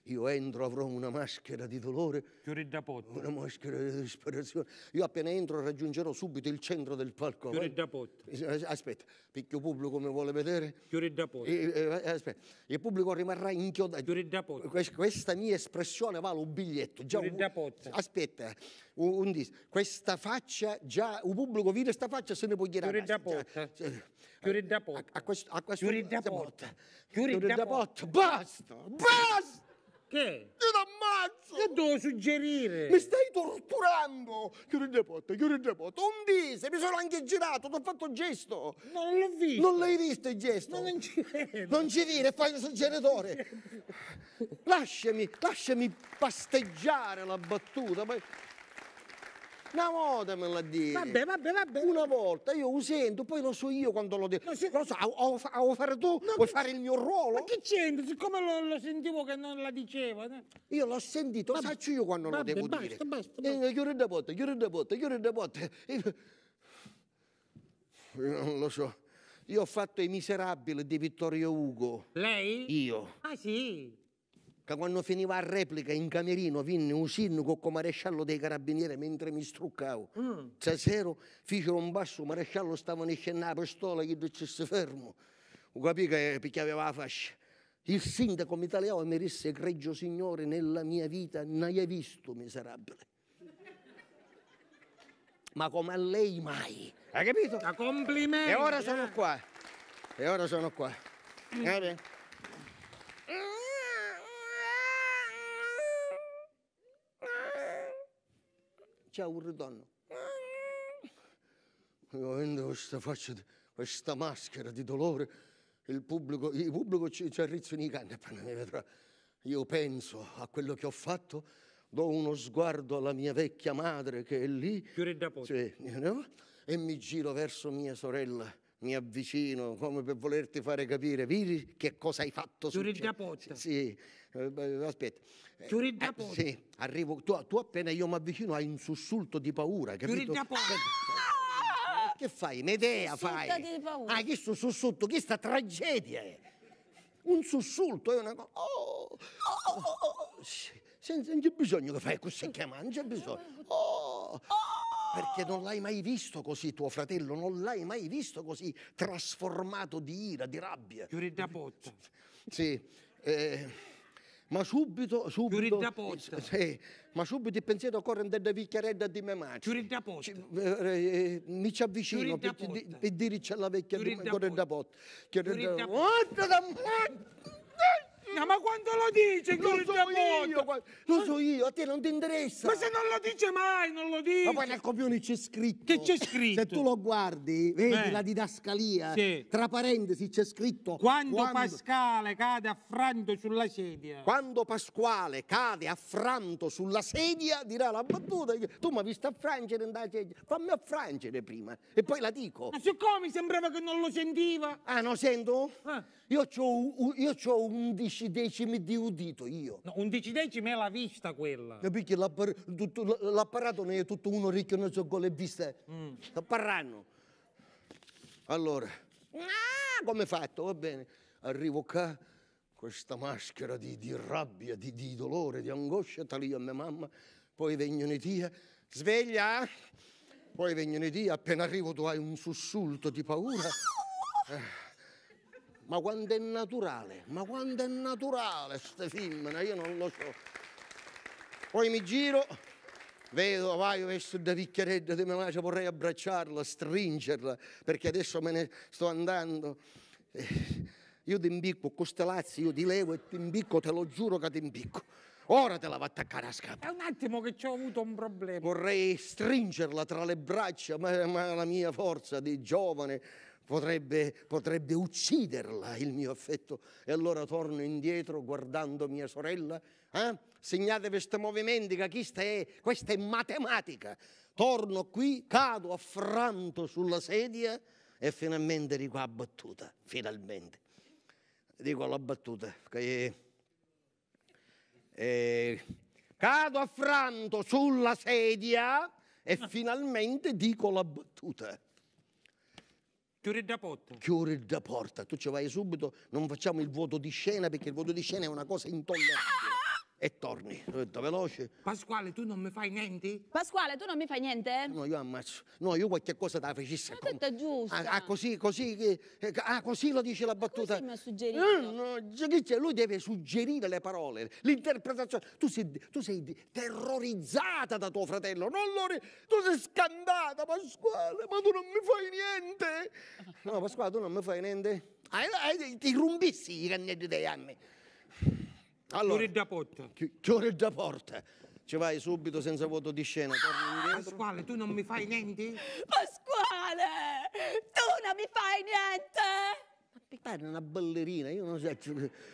Speaker 2: Io entro, avrò una maschera di dolore. Una maschera di disperazione. Io appena entro raggiungerò subito il centro del palco. Aspetta, picchio pubblico mi vuole vedere.
Speaker 5: E,
Speaker 2: eh, aspetta, il pubblico rimarrà inchiodato. Questa mia espressione vale un biglietto. Già un... Aspetta, un, un dis. Questa faccia, già, un pubblico vede questa faccia se ne può girare. Chiuri da porta. A, a, a questo... Chiuri da porta. Chiuri da porta. Basta, basta! Che? Ti ammazzo! Che devo suggerire? Mi stai torturando! Chiudi il depote, chiudi il depote. Un dise, mi sono anche girato, ti ho fatto gesto. No, non l'ho visto. Non l'hai visto il gesto? Ma non ci credo. Non ci dire, fai il suggeritore. lasciami, lasciami pasteggiare la battuta. Poi... Una volta me l'ha detto. Vabbè, vabbè, vabbè. Una volta, io lo sento, poi lo so io quando lo dico. se... Lo so, devo fare tu, no, vuoi che... fare il mio ruolo? Ma che c'entra? Siccome lo, lo, sentivo che non la dicevo. No? Io l'ho sentito, vabbè. lo faccio io quando vabbè, lo devo basta, dire. Basta, basta. Eh, chiudi da botte, chiudi da botte, chiudi da botte. Io non lo so. Io ho fatto i miserabili di Vittorio Ugo.
Speaker 5: Lei? Io. Ah
Speaker 2: sì? che quando finiva la replica in camerino venne un sindaco con maresciallo dei carabinieri mentre mi struccavo. Mm. Stasera fecero un basso, il maresciallo stava scena la pistola, gli dicesse fermo. Ho capito che picchiava la fascia. Il sindaco mi italiano mi disse, greggio signore, nella mia vita non hai visto miserabile. Ma come a lei mai. Hai capito? A complimenti. E ora sono qua. E ora sono qua.
Speaker 3: Mm. Eh
Speaker 2: Ciao un ritorno. Avendo questa faccia, questa maschera di dolore, il pubblico, il pubblico ci, ci arrizzano i cani appena Io penso a quello che ho fatto, do uno sguardo alla mia vecchia madre che è lì.
Speaker 5: Fioredda Pozzi.
Speaker 2: no? E mi giro verso mia sorella mi avvicino come per volerti fare capire, vedi che cosa hai fatto su Sì, eh, aspetta. Eh, Chiudi eh, sì, arrivo, tu, tu, appena io mi avvicino hai un sussulto di paura, capito? Eh, che fai? Medea fai? Di paura. Ah, questo sussulto, Che sta tragedia è. Un sussulto è una cosa... Oh, oh, oh, oh. non oh. c'è bisogno che fai così che mangia, bisogno. Oh, oh! Perché non l'hai mai visto così tuo fratello, non l'hai mai visto così trasformato di ira, di rabbia. Chiudi da botta. Sì. Eh ma subito, subito, sì, ma subito il pensiero corre in della vecchiarella di mia madre. Eh, eh, mi ci avvicino per, per dirci alla vecchia di mia madre. Corre da porta. Corre da porta. No, ma quando lo dice che lo so io, quando... lo so io, a te non ti interessa. Ma se non lo dice mai, non lo dice. Ma poi nel copione c'è scritto. Che c'è scritto? Se tu lo guardi, vedi eh. la didascalia, sì. tra parentesi c'è scritto. Quando, quando,
Speaker 5: Pasquale cade affranto sulla sedia.
Speaker 2: Quando Pasquale cade affranto sulla sedia, dirà la battuta, tu mi hai visto affrangere in sedia, fammi affrangere prima e poi la dico. Ma siccome sembrava che non lo sentiva. Ah, non sento? Eh. Io ho, io ho 11 decimi di udito, io. No,
Speaker 5: 11 decimi è la vista quella. Perché
Speaker 2: l'apparato non è tutto un orecchio, non so con le viste. Mm. Parranno. Allora, ah, come fatto? Va bene. Arrivo qua, questa maschera di, di rabbia, di, di, dolore, di angoscia, talio a mia mamma, poi vengono i tia, sveglia, poi vengono i tia, appena arrivo tu hai un sussulto di paura. Ah! Eh ma quando è naturale, ma quando è naturale queste femmine, io non lo so. Poi mi giro, vedo, vai, vesto da picchieredda di mia madre, vorrei abbracciarla, stringerla, perché adesso me ne sto andando. Eh, io ti imbicco, queste lazzi, io ti levo e ti imbicco, te lo giuro che ti imbicco. Ora te la va attaccare a scatola. È un attimo che ci ho avuto un problema. Vorrei stringerla tra le braccia, ma, ma la mia forza di giovane Potrebbe, potrebbe ucciderla il mio affetto. E allora torno indietro guardando mia sorella. Eh? Segnate questi movimenti, che questa è, questa è matematica. Torno qui, cado affranto sulla sedia e finalmente dico la battuta, finalmente. Dico la battuta, che eh, cado affranto sulla sedia e finalmente dico la battuta. Chiudi da porta. Chiudi da porta, tu ci vai subito, non facciamo il vuoto di scena perché il vuoto di scena è una cosa intollerabile e torni. Ho detto veloce. Pasquale, tu non mi fai niente?
Speaker 4: Pasquale, tu non mi fai niente?
Speaker 2: No, io ammazzo. No, io qualche cosa te la facessi. Ma
Speaker 4: tutto è giusto. Ah, ah,
Speaker 2: così, così, eh, ah, così lo dice la battuta. Così mi ha suggerito. Eh, lui deve suggerire le parole, l'interpretazione. Tu sei, tu sei terrorizzata da tuo fratello, non lo... Tu sei scandata, Pasquale, ma tu non mi fai niente. No, Pasquale, tu non mi fai niente. Hai, hai, ti rumbissi i cannetti dei anni. Allora, Chiore da porta. Chiore da porta. Ci vai subito senza voto di scena, torni
Speaker 5: indietro. Pasquale, tu non mi fai niente? Pasquale,
Speaker 4: tu non mi fai niente!
Speaker 2: Mi pare una ballerina, io non so.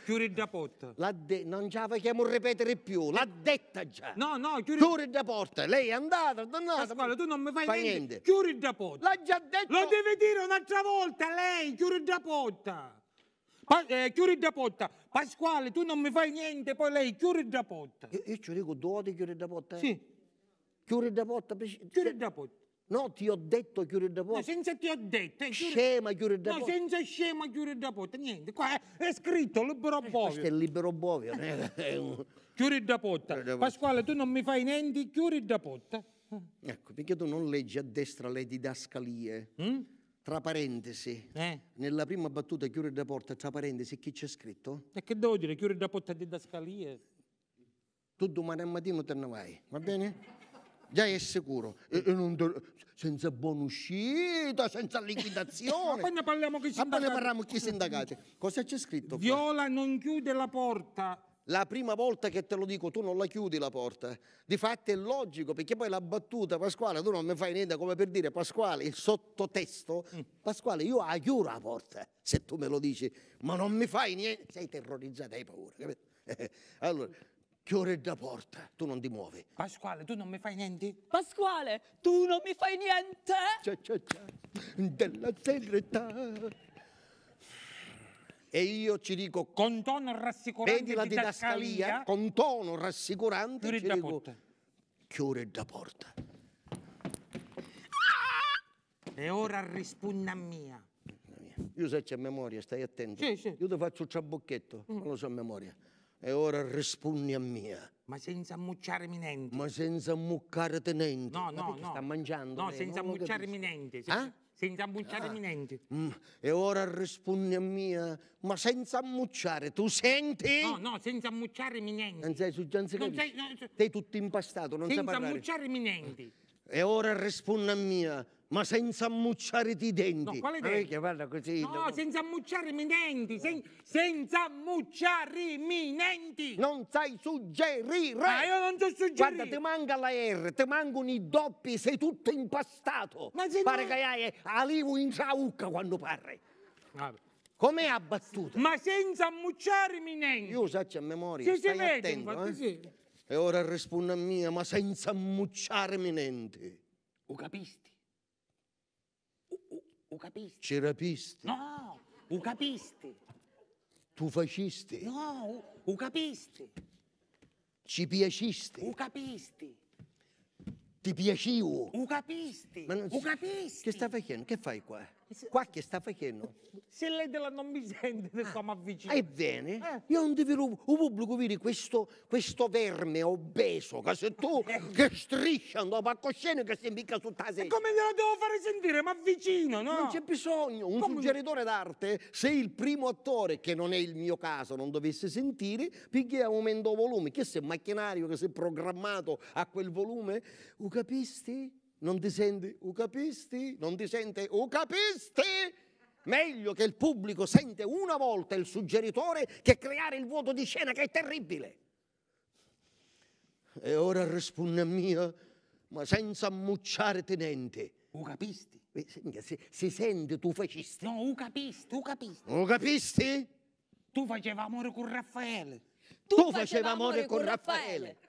Speaker 2: Chiuri da porta. De... Non ce la facciamo ripetere più, l'ha detta già. No, no, chiuri. Chiuri da porta. Lei è andata, dannata. Pasquale, tu non mi fai, fai niente. niente.
Speaker 5: Chiuri da porta. L'ha già detto. Lo deve dire un'altra volta lei, chiuri da porta. Pa- eh, chiudi il rapporto. Pasquale, tu non mi fai niente, poi lei chiudi il rapporto. Io, io ci dico due volte chiudi il rapporto. Eh? Sì. Chiudi il rapporto. Chiudi il rapporto. Cioè, no, ti ho detto chiudi il rapporto. No, senza ti ho detto. Eh, chiuri... Scema chiudi il rapporto. No, senza scema chiudi il rapporto, niente. Qua è, è scritto
Speaker 2: libero eh, bovio. Questo è libero bovio.
Speaker 5: chiudi il rapporto. Pasquale,
Speaker 2: tu non mi fai niente, chiudi il rapporto. Ecco, perché tu non leggi a destra le didascalie? Mm? tra parentesi, eh? nella prima battuta chiude la porta, tra parentesi, chi c'è scritto? E che
Speaker 5: devo dire, chiude la porta di didascalie?
Speaker 2: Tu domani al mattino te ne vai, va bene? Già è sicuro, e, e non te... senza buona uscita, senza liquidazione. Ma poi ne parliamo chi sindacati. Ma poi ne parliamo chi sindacati. Cosa c'è scritto? Viola qua? non chiude la porta. La prima volta che te lo dico, tu non la chiudi la porta. Difatti è logico, perché poi la battuta, Pasquale, tu non mi fai niente come per dire, Pasquale, il sottotesto, mm. Pasquale, io la chiudo la porta, se tu me lo dici, ma non mi fai niente, sei terrorizzato, hai paura, capito? allora, chiudi la porta, tu non ti muovi. Pasquale, tu non mi fai niente? Pasquale, tu non mi fai niente? Ciao, ciao, ciao, della serietà. E io ci dico... Con tono rassicurante Vedi la didascalia? Con tono rassicurante chiude ci Porta. chiude da porta. Ah! E ora rispugna a mia. Io se c'è memoria, stai attento. Sì, sì. Io ti faccio il ciabocchetto, mm. lo so a memoria. E ora rispugna a mia. Ma senza ammucciarmi niente. Ma senza ammuccare niente No, no, no. sta mangiando? No, lei? senza ammuccarmi
Speaker 5: niente. Se... Eh? Ah?
Speaker 2: senza ammucciare ah. niente. Mm, e ora rispondi a mia, ma senza ammucciare, tu senti? No,
Speaker 5: no, senza ammucciare niente.
Speaker 2: Non sei suggianza non sei, no, sei tutto impastato, non sai parlare. Senza
Speaker 5: ammucciare niente.
Speaker 2: E ora rispondi a mia, ma senza ammucciare i denti. No, quale denti? Che parla così. No, dopo...
Speaker 5: senza ammucciare i denti, sen... senza
Speaker 2: ammucciare i denti. Non sai suggerire. Ma ah, io non so suggerire. Guarda, ti manca la R, ti mancano i doppi, sei tutto impastato. Ma se Pare non... che hai alivo in ciaucca quando parli. Vabbè. Come abbattuta? Ma senza ammucciare i niente. Io saccio a memoria, sì, stai si vede, attento. Infatti, eh? sì. E ora rispondo a mia, ma senza ammucciare i niente. Lo capisti? U capisti? Ci rapisti? No, u capisti. Tu facisti? No, u, u capisti. Ci piacisti? U capisti. Ti piacivo? U capisti? Ma non... U capisti? Che stai facendo? Che fai qua? Qua che sta facendo? Se lei non mi sente, ah, qua mi avvicino. Ebbene, eh. io non devo il pubblico vedi questo, questo, verme obeso, che se tu eh. che striscia dopo a coscene che si mica su tasi. E come glielo devo fare sentire? Ma avvicino, no? Non c'è bisogno. Un come... suggeritore d'arte, se il primo attore, che non è il mio caso, non dovesse sentire, perché aumento volume, che se macchinario, che si è programmato a quel volume, lo capisti? Non ti senti, U capisti? Non ti sente, U capisti? Meglio che il pubblico sente una volta il suggeritore che creare il vuoto di scena che è terribile. E ora risponde a mia, ma senza ammucciare tenente. O capisti? Eh, si, si sente, tu facisti. No, u
Speaker 5: capisti, u capisti.
Speaker 2: O capisti? Tu facevi
Speaker 5: amore con Raffaele.
Speaker 2: Tu, tu facevi amore con
Speaker 5: Raffaele. Raffaele.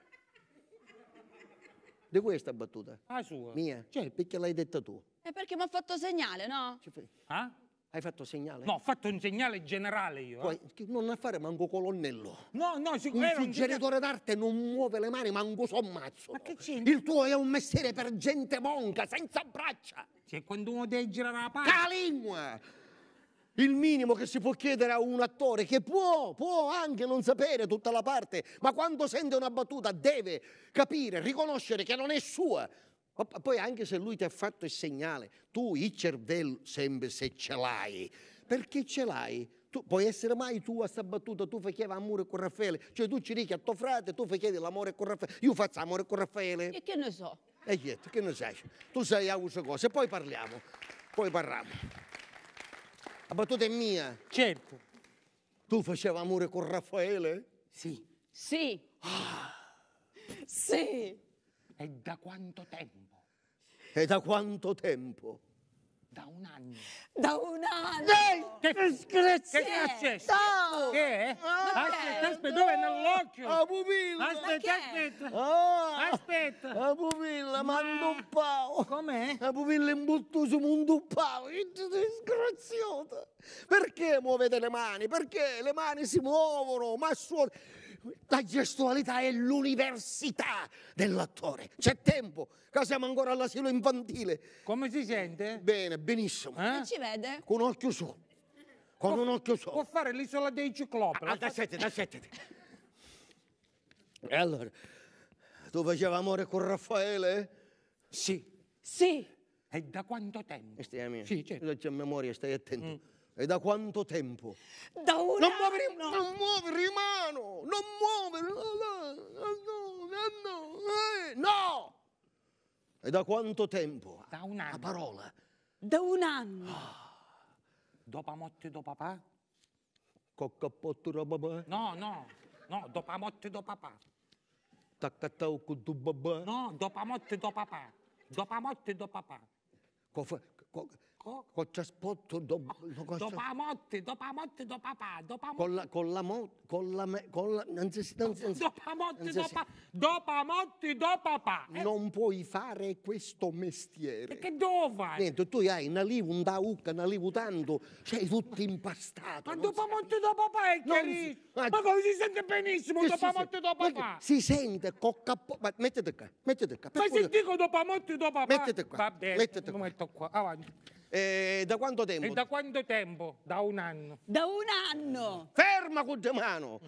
Speaker 2: Di questa battuta? Ah, sua. Mia? Cioè, perché l'hai detta tu?
Speaker 4: È perché mi ha fatto segnale, no?
Speaker 2: Ah? Hai fatto segnale? No, ho fatto un segnale generale io. Eh. Poi, eh? Non a fare manco colonnello. No, no, sicuramente. Un suggeritore d'arte non muove le mani manco sommazzo. Ma che c'entra? Il tuo è un mestiere per gente monca, senza braccia. Se cioè, quando uno deve girare la palla. La il minimo che si può chiedere a un attore, che può, può anche non sapere tutta la parte, ma quando sente una battuta deve capire, riconoscere che non è sua. Poi anche se lui ti ha fatto il segnale, tu il cervello sempre se ce l'hai, perché ce l'hai? Tu, puoi essere mai tu a sta battuta, tu fai amore con Raffaele, cioè tu ci dici a tuo frate, tu fai l'amore con Raffaele, io faccio amore con Raffaele. E che ne so? E niente, che ne sai? Tu sai a queste cose, poi parliamo, poi parliamo. La battuta è mia. Certo. Tu facevi amore con Raffaele? Sì. Sì. Ah.
Speaker 4: Sì.
Speaker 2: E da quanto tempo? E da quanto tempo? Da un anno.
Speaker 5: Da un anno! Dai, che disgrazia! Che cazzo Stavo! Che
Speaker 3: è? Ah, aspetta, aspetta, dove è nell'occhio? La ah, pupilla! Aspetta, aspetta! Ah!
Speaker 2: aspetta! La pupilla, manda un pao! Com'è? La pupilla imbottusa, ma un pao! Che disgraziata! Perché muovete le mani? Perché le mani si muovono? Ma suona la gestualità è l'università dell'attore. C'è tempo, qua siamo ancora all'asilo infantile. Come si sente? Bene, benissimo. Eh? ci vede? Con un occhio su. Con può, un occhio su. Può fare l'isola dei ciclopi. Ah, da sette, da sette. E allora, tu facevi amore con Raffaele? Sì. Sì. E da quanto tempo? Questa è la mia. Sì, certo. Io ho memoria, stai attento. Mm. E da quanto tempo?
Speaker 3: Da un non muovi, anno. Non muovi, rimano. Non muovi. Eh,
Speaker 2: no. E da quanto tempo? Da un anno. La parola. Da un anno. Ah. Dopo morte do papà? Coccapotto da papà?
Speaker 5: No, no. No, dopo morte do papà.
Speaker 2: Taccattau con tu
Speaker 5: babà? No, dopo morte do papà. Dopo morte do papà.
Speaker 2: Cofa, co, con trasporto dopo la
Speaker 5: morte, dopo dopamotti. Con la,
Speaker 2: con la morte, con la, me, con la, anzi, non, non, dopamotti, dopa, dopamotti, dopapà. Eh. Non puoi fare questo mestiere. Perché dove? Niente, tu hai una lì, un daucca, una lì, tanto, sei tutto impastato. Ma dopo dopamotti,
Speaker 5: dopapà è chiarissimo. Ma, ma come si sente benissimo, dopo la morte, dopamotti, dopapà.
Speaker 2: Si sente, cocca, ma mettete qua, mettete qua. Ma se dico dopamotti, dopapà. Mettete qua, mettete qua. Avanti. Eh, da quanto tempo? E da quanto tempo? Da un anno.
Speaker 4: Da un anno!
Speaker 2: Ferma con le mano!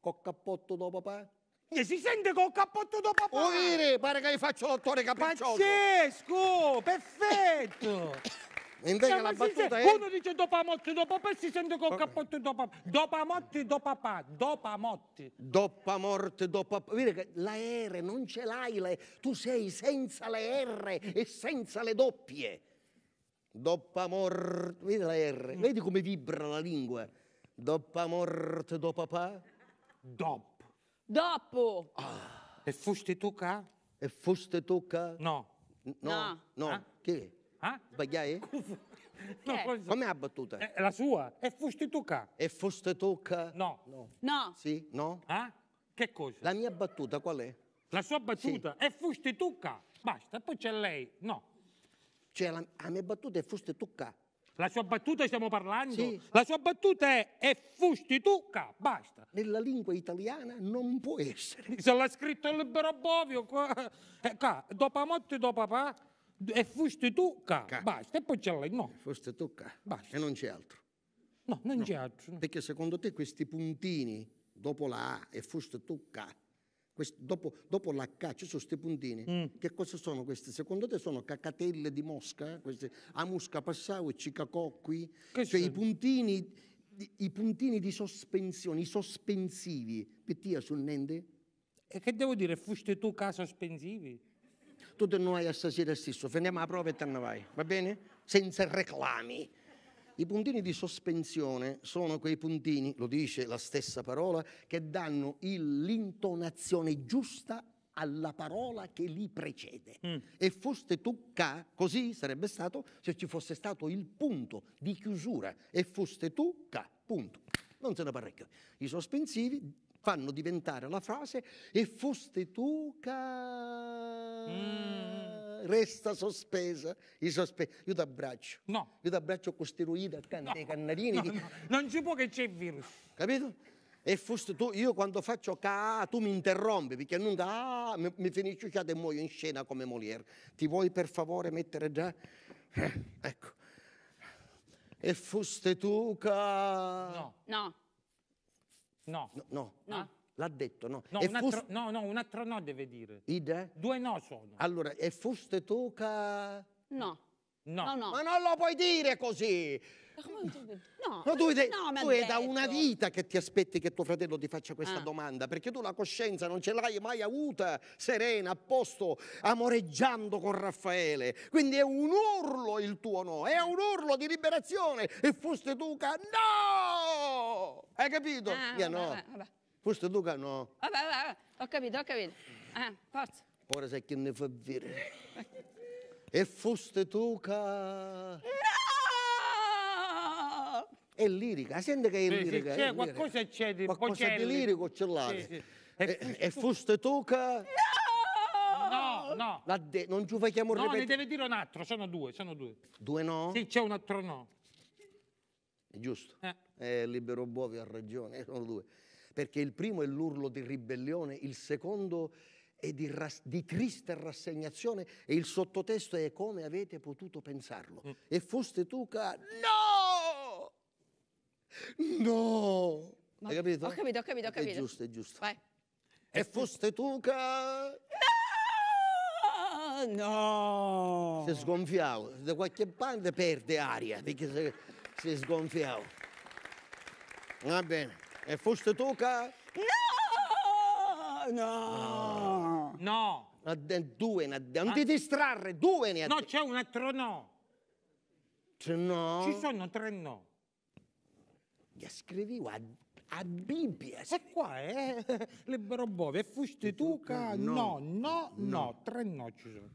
Speaker 2: Col cappotto dopo papà? E
Speaker 5: si sente col oh. cappotto dopo papà! Oire, pare che hai faccio l'ottore capriccioso! Pazzesco! Perfetto!
Speaker 3: Invece la battuta è... Uno
Speaker 5: dice dopo Amotti, dopo papà si sente col cappotto dopo papà. Dopo
Speaker 2: Amotti, dopo papà. Dopo Amotti. morte, Vedi che la R non ce l'hai, tu sei senza le R e senza le doppie. Dopo morte, vedi la R, mm. vedi come vibra la lingua. Dopo morte, do papà. Dop.
Speaker 4: Dopo.
Speaker 2: Ah. E foste tu qua? E foste tu ca? No. N- No, no. Ah. Che? Ah? Sbagliai?
Speaker 4: No, cosa- Com'è la
Speaker 2: battuta? eh, la sua? E foste tu qua? E foste tu ca? No. No. Sì? No? Ah? Che cosa? La mia battuta qual è? La sua
Speaker 5: battuta? E foste tu qua? Basta, poi c'è lei. No.
Speaker 2: Cioè la, la mia battuta è fusti tu ca.
Speaker 5: La sua battuta stiamo parlando? Sì. La sua battuta è, è fusti tu ca, basta. Nella lingua italiana non può
Speaker 2: essere.
Speaker 5: Se l'ha scritto il libero Bovio, qua, eh, ca, dopo morte dopo papà, è fusti tu ca, basta.
Speaker 2: E poi c'è lei, no. Fusti tu ca, basta. E non c'è altro. No, non no. c'è altro. Perché secondo te questi puntini dopo la A e fusti tu ca, questi, dopo, dopo caccia, ci sono questi puntini. Mm. Che cosa sono questi? Secondo te sono cacatelle di mosca? Queste, a mosca passavo e ci cacò qui? Che cioè i puntini, i puntini di sospensione, i sospensivi. Pettia sul niente? E che devo dire? Fuste tu che sospensivi? Tu te non hai a stasera stesso, finiamo la prova e te ne vai, va bene? Senza reclami. I puntini di sospensione sono quei puntini, lo dice la stessa parola, che danno il, l'intonazione giusta alla parola che li precede. Mm. E foste tu ca, così sarebbe stato se ci fosse stato il punto di chiusura. E foste tu ca, punto. Non se ne parecchio. I sospensivi fanno diventare la frase e foste tu ca... Mm resta sospesa. I Sospe... Io ti abbraccio. No. Io ti abbraccio costruita accanto ai no. cannarini. No, che... no.
Speaker 5: Non ci può che c'è il virus.
Speaker 2: Capito? E foste tu, io quando faccio ca, tu mi interrompi perché non da, mi, mi finisci e muoio in scena come Molière. Ti vuoi per favore mettere già? Eh, ecco. E foste tu ca... No. No. No. No. no. no. Ah? L'ha detto, no? No, un foste... altro,
Speaker 5: no, no, un altro no deve dire. Ide? Due no sono. Allora, e foste toca... No. No. no, no. Ma
Speaker 2: non lo puoi dire così!
Speaker 4: No, no, tu, te, no, tu è da una
Speaker 2: vita che ti aspetti che tuo fratello ti faccia questa ah. domanda, perché tu la coscienza non ce l'hai mai avuta serena, a posto, amoreggiando con Raffaele. Quindi è un urlo il tuo no, è un urlo di liberazione. E foste tu, ca- no! Hai capito?
Speaker 4: Ah, Io no. Vabbè, vabbè.
Speaker 2: Questo Duca no.
Speaker 4: Vabbè, vabbè, ho capito, ho capito. Ah, forza.
Speaker 2: Ora sai chi ne fa dire. E foste Duca. No! È lirica, sente che è sì, lirica. Sì, c'è qualcosa
Speaker 5: c'è di Qualcosa di lirico c'è là. Sì, sì.
Speaker 2: E, e, e foste Duca.
Speaker 5: No! No, no. non ci facciamo no, ripetere. No, ne deve dire un altro, sono due, sono due.
Speaker 2: Due no? Sì, c'è un altro no. È giusto. Eh. Eh, libero Bovi ha ragione, sono due perché il primo è l'urlo di ribellione, il secondo è di, ras- di triste rassegnazione e il sottotesto è come avete potuto pensarlo. Mm. E foste tu, che...
Speaker 4: no!
Speaker 2: No!
Speaker 4: Ma Hai capito? Ho capito, ho capito, ho capito. È giusto, è giusto. Vai.
Speaker 2: E foste tu, che... no! no! Si è sgonfiato. da qualche parte perde aria, perché si, è sgonfiato. Va bene. E foste tu che... No! No! No! Due, non ti ah. distrarre, due ne ha No, c'è un altro no. C'è no? Ci sono tre no. Gli scrivevo a,
Speaker 5: a Bibbia. E qua è eh? libero bove, e foste tu che... No. No, no,
Speaker 2: no, no, tre no ci sono.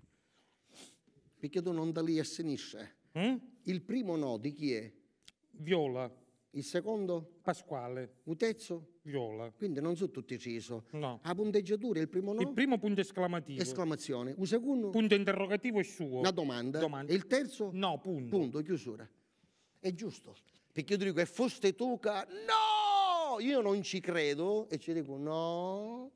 Speaker 2: Perché tu non da lì a sinistra. Mm? Eh? Il primo no di chi è? Viola il secondo? Pasquale. Utezzo? Viola. Quindi non sono tutti ciso. No. A punteggiatura il primo no? Il primo punto esclamativo. Esclamazione. Un secondo? Punto interrogativo è suo. Una domanda. domanda. E il terzo? No, punto. Punto, chiusura. È giusto. Perché io ti dico, e foste tu ca... No! Io non ci credo e ci dico no.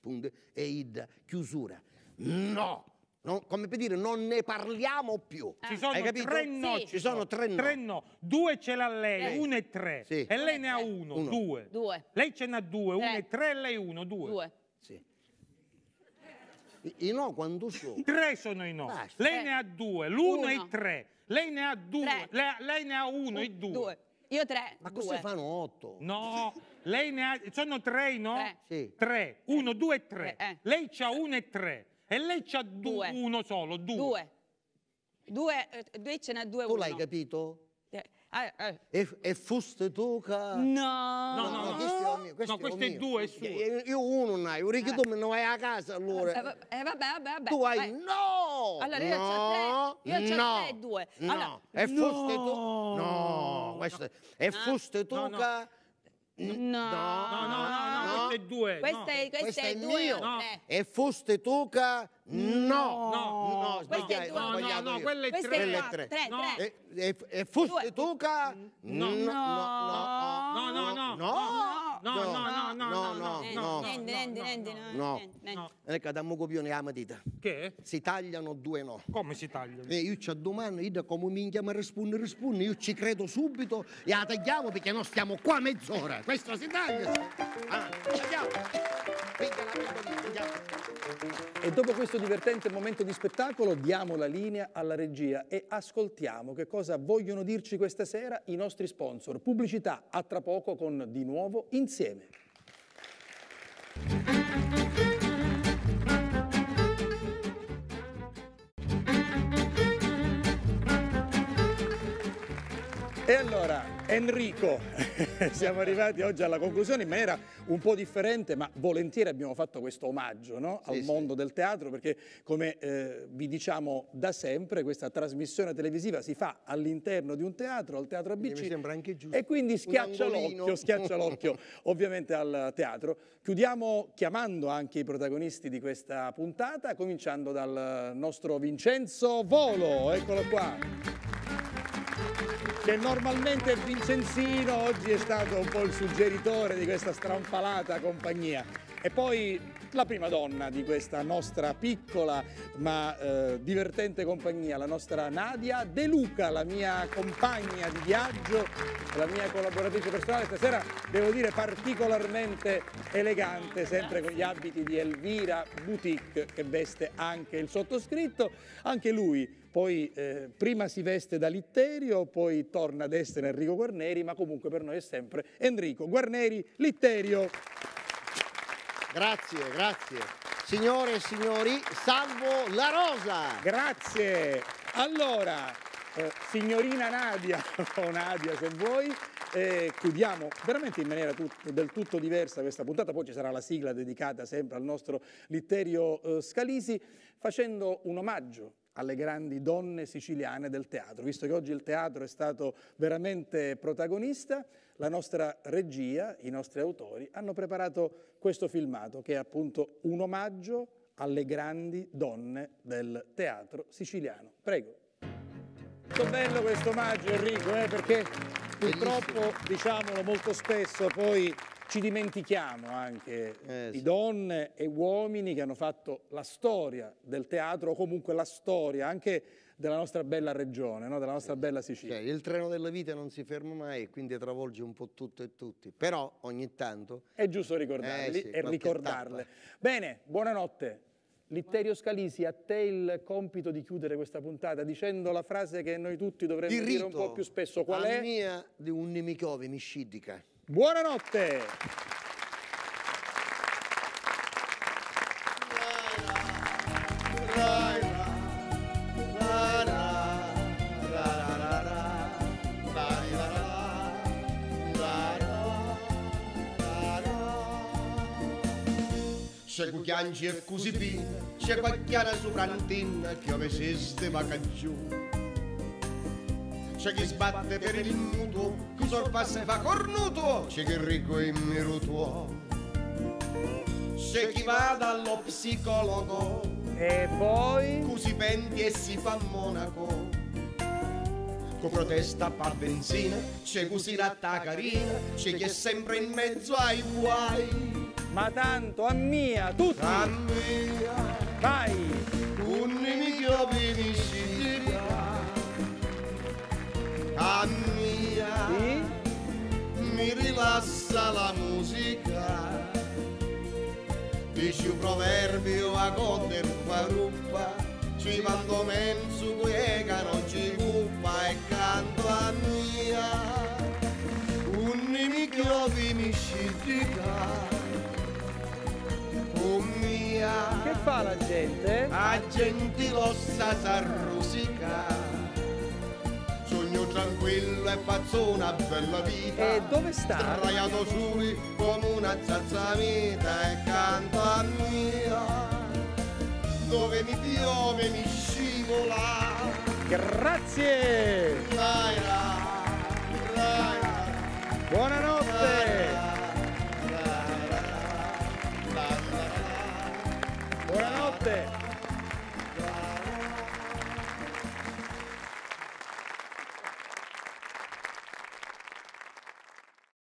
Speaker 2: Punto. E id, chiusura. No! non, come per dire, non ne parliamo più.
Speaker 5: Ah. Ci sono tre no. Sì. Ci sono tre no. Tre no. Due ce l'ha lei, eh. uno e tre. Sì. E lei ne ha uno, uno. Due. due. Lei ce n'ha due, uno e tre, e lei uno, due. Due.
Speaker 2: Sì. I, no quando sono? Tre sono i
Speaker 5: no. Basta. Lei ne ha due, l'uno e tre. Lei ne ha due, lei, lei, ne ha uno, e due. due.
Speaker 4: Io tre. Ma cosa fanno
Speaker 5: otto. No, lei ne ha. Sono tre, no? Tre. Sì. Tre. Uno, due e tre. Eh. eh. Lei c'ha uno e tre e lei c'ha due. uno solo, due. Due. Due, eh, due ce n'ha due
Speaker 2: Tu uno. l'hai capito? Ah, ah. E, e, fuste tu che... No,
Speaker 4: no, no, no, questo è mio. Questo no, questo è, è due, è suo. Io,
Speaker 2: io uno ah. non hai, un ricchio tu me ne vai a casa allora. Eh, vabbè,
Speaker 4: vabbè, vabbè. Tu hai... Vai. No! Allora io no, tre, io no, tre e due. Allora, e fuste tu...
Speaker 2: No, questo... E fuste tu che... Mm?
Speaker 4: No, no, no, no, no, queste due. Queste, queste due.
Speaker 2: E foste tuca? No, no,
Speaker 4: no, queste due. No, no, quelle tre.
Speaker 2: E, foste tuca? No, no, no, no, no, no
Speaker 4: no, no, no, no, no, no, no, niente, niente, niente, no, no.
Speaker 2: Ecco, da copione la matita. Che? Si tagliano due no. Come si tagliano? Eh, io c'ho domani, io come minchia mi risponde, risponde, io ci credo subito e la tagliamo perché noi stiamo qua mezz'ora. Questo si taglia. Ah, tagliamo.
Speaker 1: Piglia la piccolina, tagliamo. E dopo questo divertente momento di spettacolo diamo la linea alla regia e ascoltiamo che cosa vogliono dirci questa sera i nostri sponsor. Pubblicità a tra poco con di nuovo insieme. E allora, Enrico, siamo arrivati oggi alla conclusione in maniera un po' differente, ma volentieri abbiamo fatto questo omaggio no? al sì, mondo sì. del teatro, perché come eh, vi diciamo da sempre, questa trasmissione televisiva si fa all'interno di un teatro, al teatro ABC. Mi sembra anche giusto. E quindi schiaccia l'occhio, schiaccia l'occhio ovviamente al teatro. Chiudiamo chiamando anche i protagonisti di questa puntata, cominciando dal nostro Vincenzo Volo, eccolo qua che normalmente Vincenzino, oggi è stato un po' il suggeritore di questa strampalata compagnia. E poi la prima donna di questa nostra piccola ma eh, divertente compagnia, la nostra Nadia De Luca, la mia compagna di viaggio, la mia collaboratrice personale. Stasera devo dire particolarmente elegante, sempre con gli abiti di Elvira Boutique che veste anche il sottoscritto. Anche lui poi eh, prima si veste da Litterio, poi torna ad essere Enrico Guarneri, ma comunque per noi è sempre Enrico Guarneri Litterio. Grazie, grazie. Signore e signori, salvo la rosa! Grazie! Allora, eh, signorina Nadia, o Nadia se vuoi, eh, chiudiamo veramente in maniera tut del tutto diversa questa puntata, poi ci sarà la sigla dedicata sempre al nostro Litterio eh, Scalisi, facendo un omaggio alle grandi donne siciliane del teatro. Visto che oggi il teatro è stato veramente protagonista, la nostra regia, i nostri autori, hanno preparato questo filmato che è appunto un omaggio alle grandi donne del teatro siciliano. Prego. Molto bello questo omaggio Enrico, eh, perché purtroppo, diciamolo molto spesso, poi ci dimentichiamo anche eh, di sì. donne e uomini che hanno fatto la storia del teatro o comunque la storia anche della nostra bella regione, no? della nostra eh, bella Sicilia. Cioè, il treno della vita non si ferma mai e quindi travolge un po' tutto e tutti, però ogni tanto... È giusto ricordarli eh, sì, e ricordarle. Tappa. Bene, buonanotte. Litterio Scalisi, a te il compito di chiudere questa puntata dicendo la frase che noi tutti dovremmo di dire un po' più spesso. Qual è? La mia
Speaker 2: di un nemico vemicidica. Buonanotte!
Speaker 3: Se piangi e così via, c'è qualche chiara soprantina che ove esiste ma caggiù c'è chi sbatte per il mutuo, chi sorpassa e fa cornuto, c'è chi ricco e mirutuo. C'è chi va dallo psicologo e poi così penti e si fa monaco. Con protesta pa benzina, c'è così ratta carina, c'è chi è sempre in mezzo ai guai. Ma tanto a mia, tutti! A mia! Vai! Un nemico benissimo! mia sì? mi rilassa la musica dice un proverbio a goder faruppa ci vanno mensu non ci cuppa e canto a mia un nemico mi scitica Oh mia Che fa la gente? La gentilossa lo sa rosica sogno tranquillo e faccio una bella vita. E dove sta? Sdraiato sui come una zazzamita e canto a mia. Dove mi piove mi scivola.
Speaker 1: Grazie!
Speaker 3: Laira, laira.
Speaker 1: Buonanotte! Laira, Buonanotte!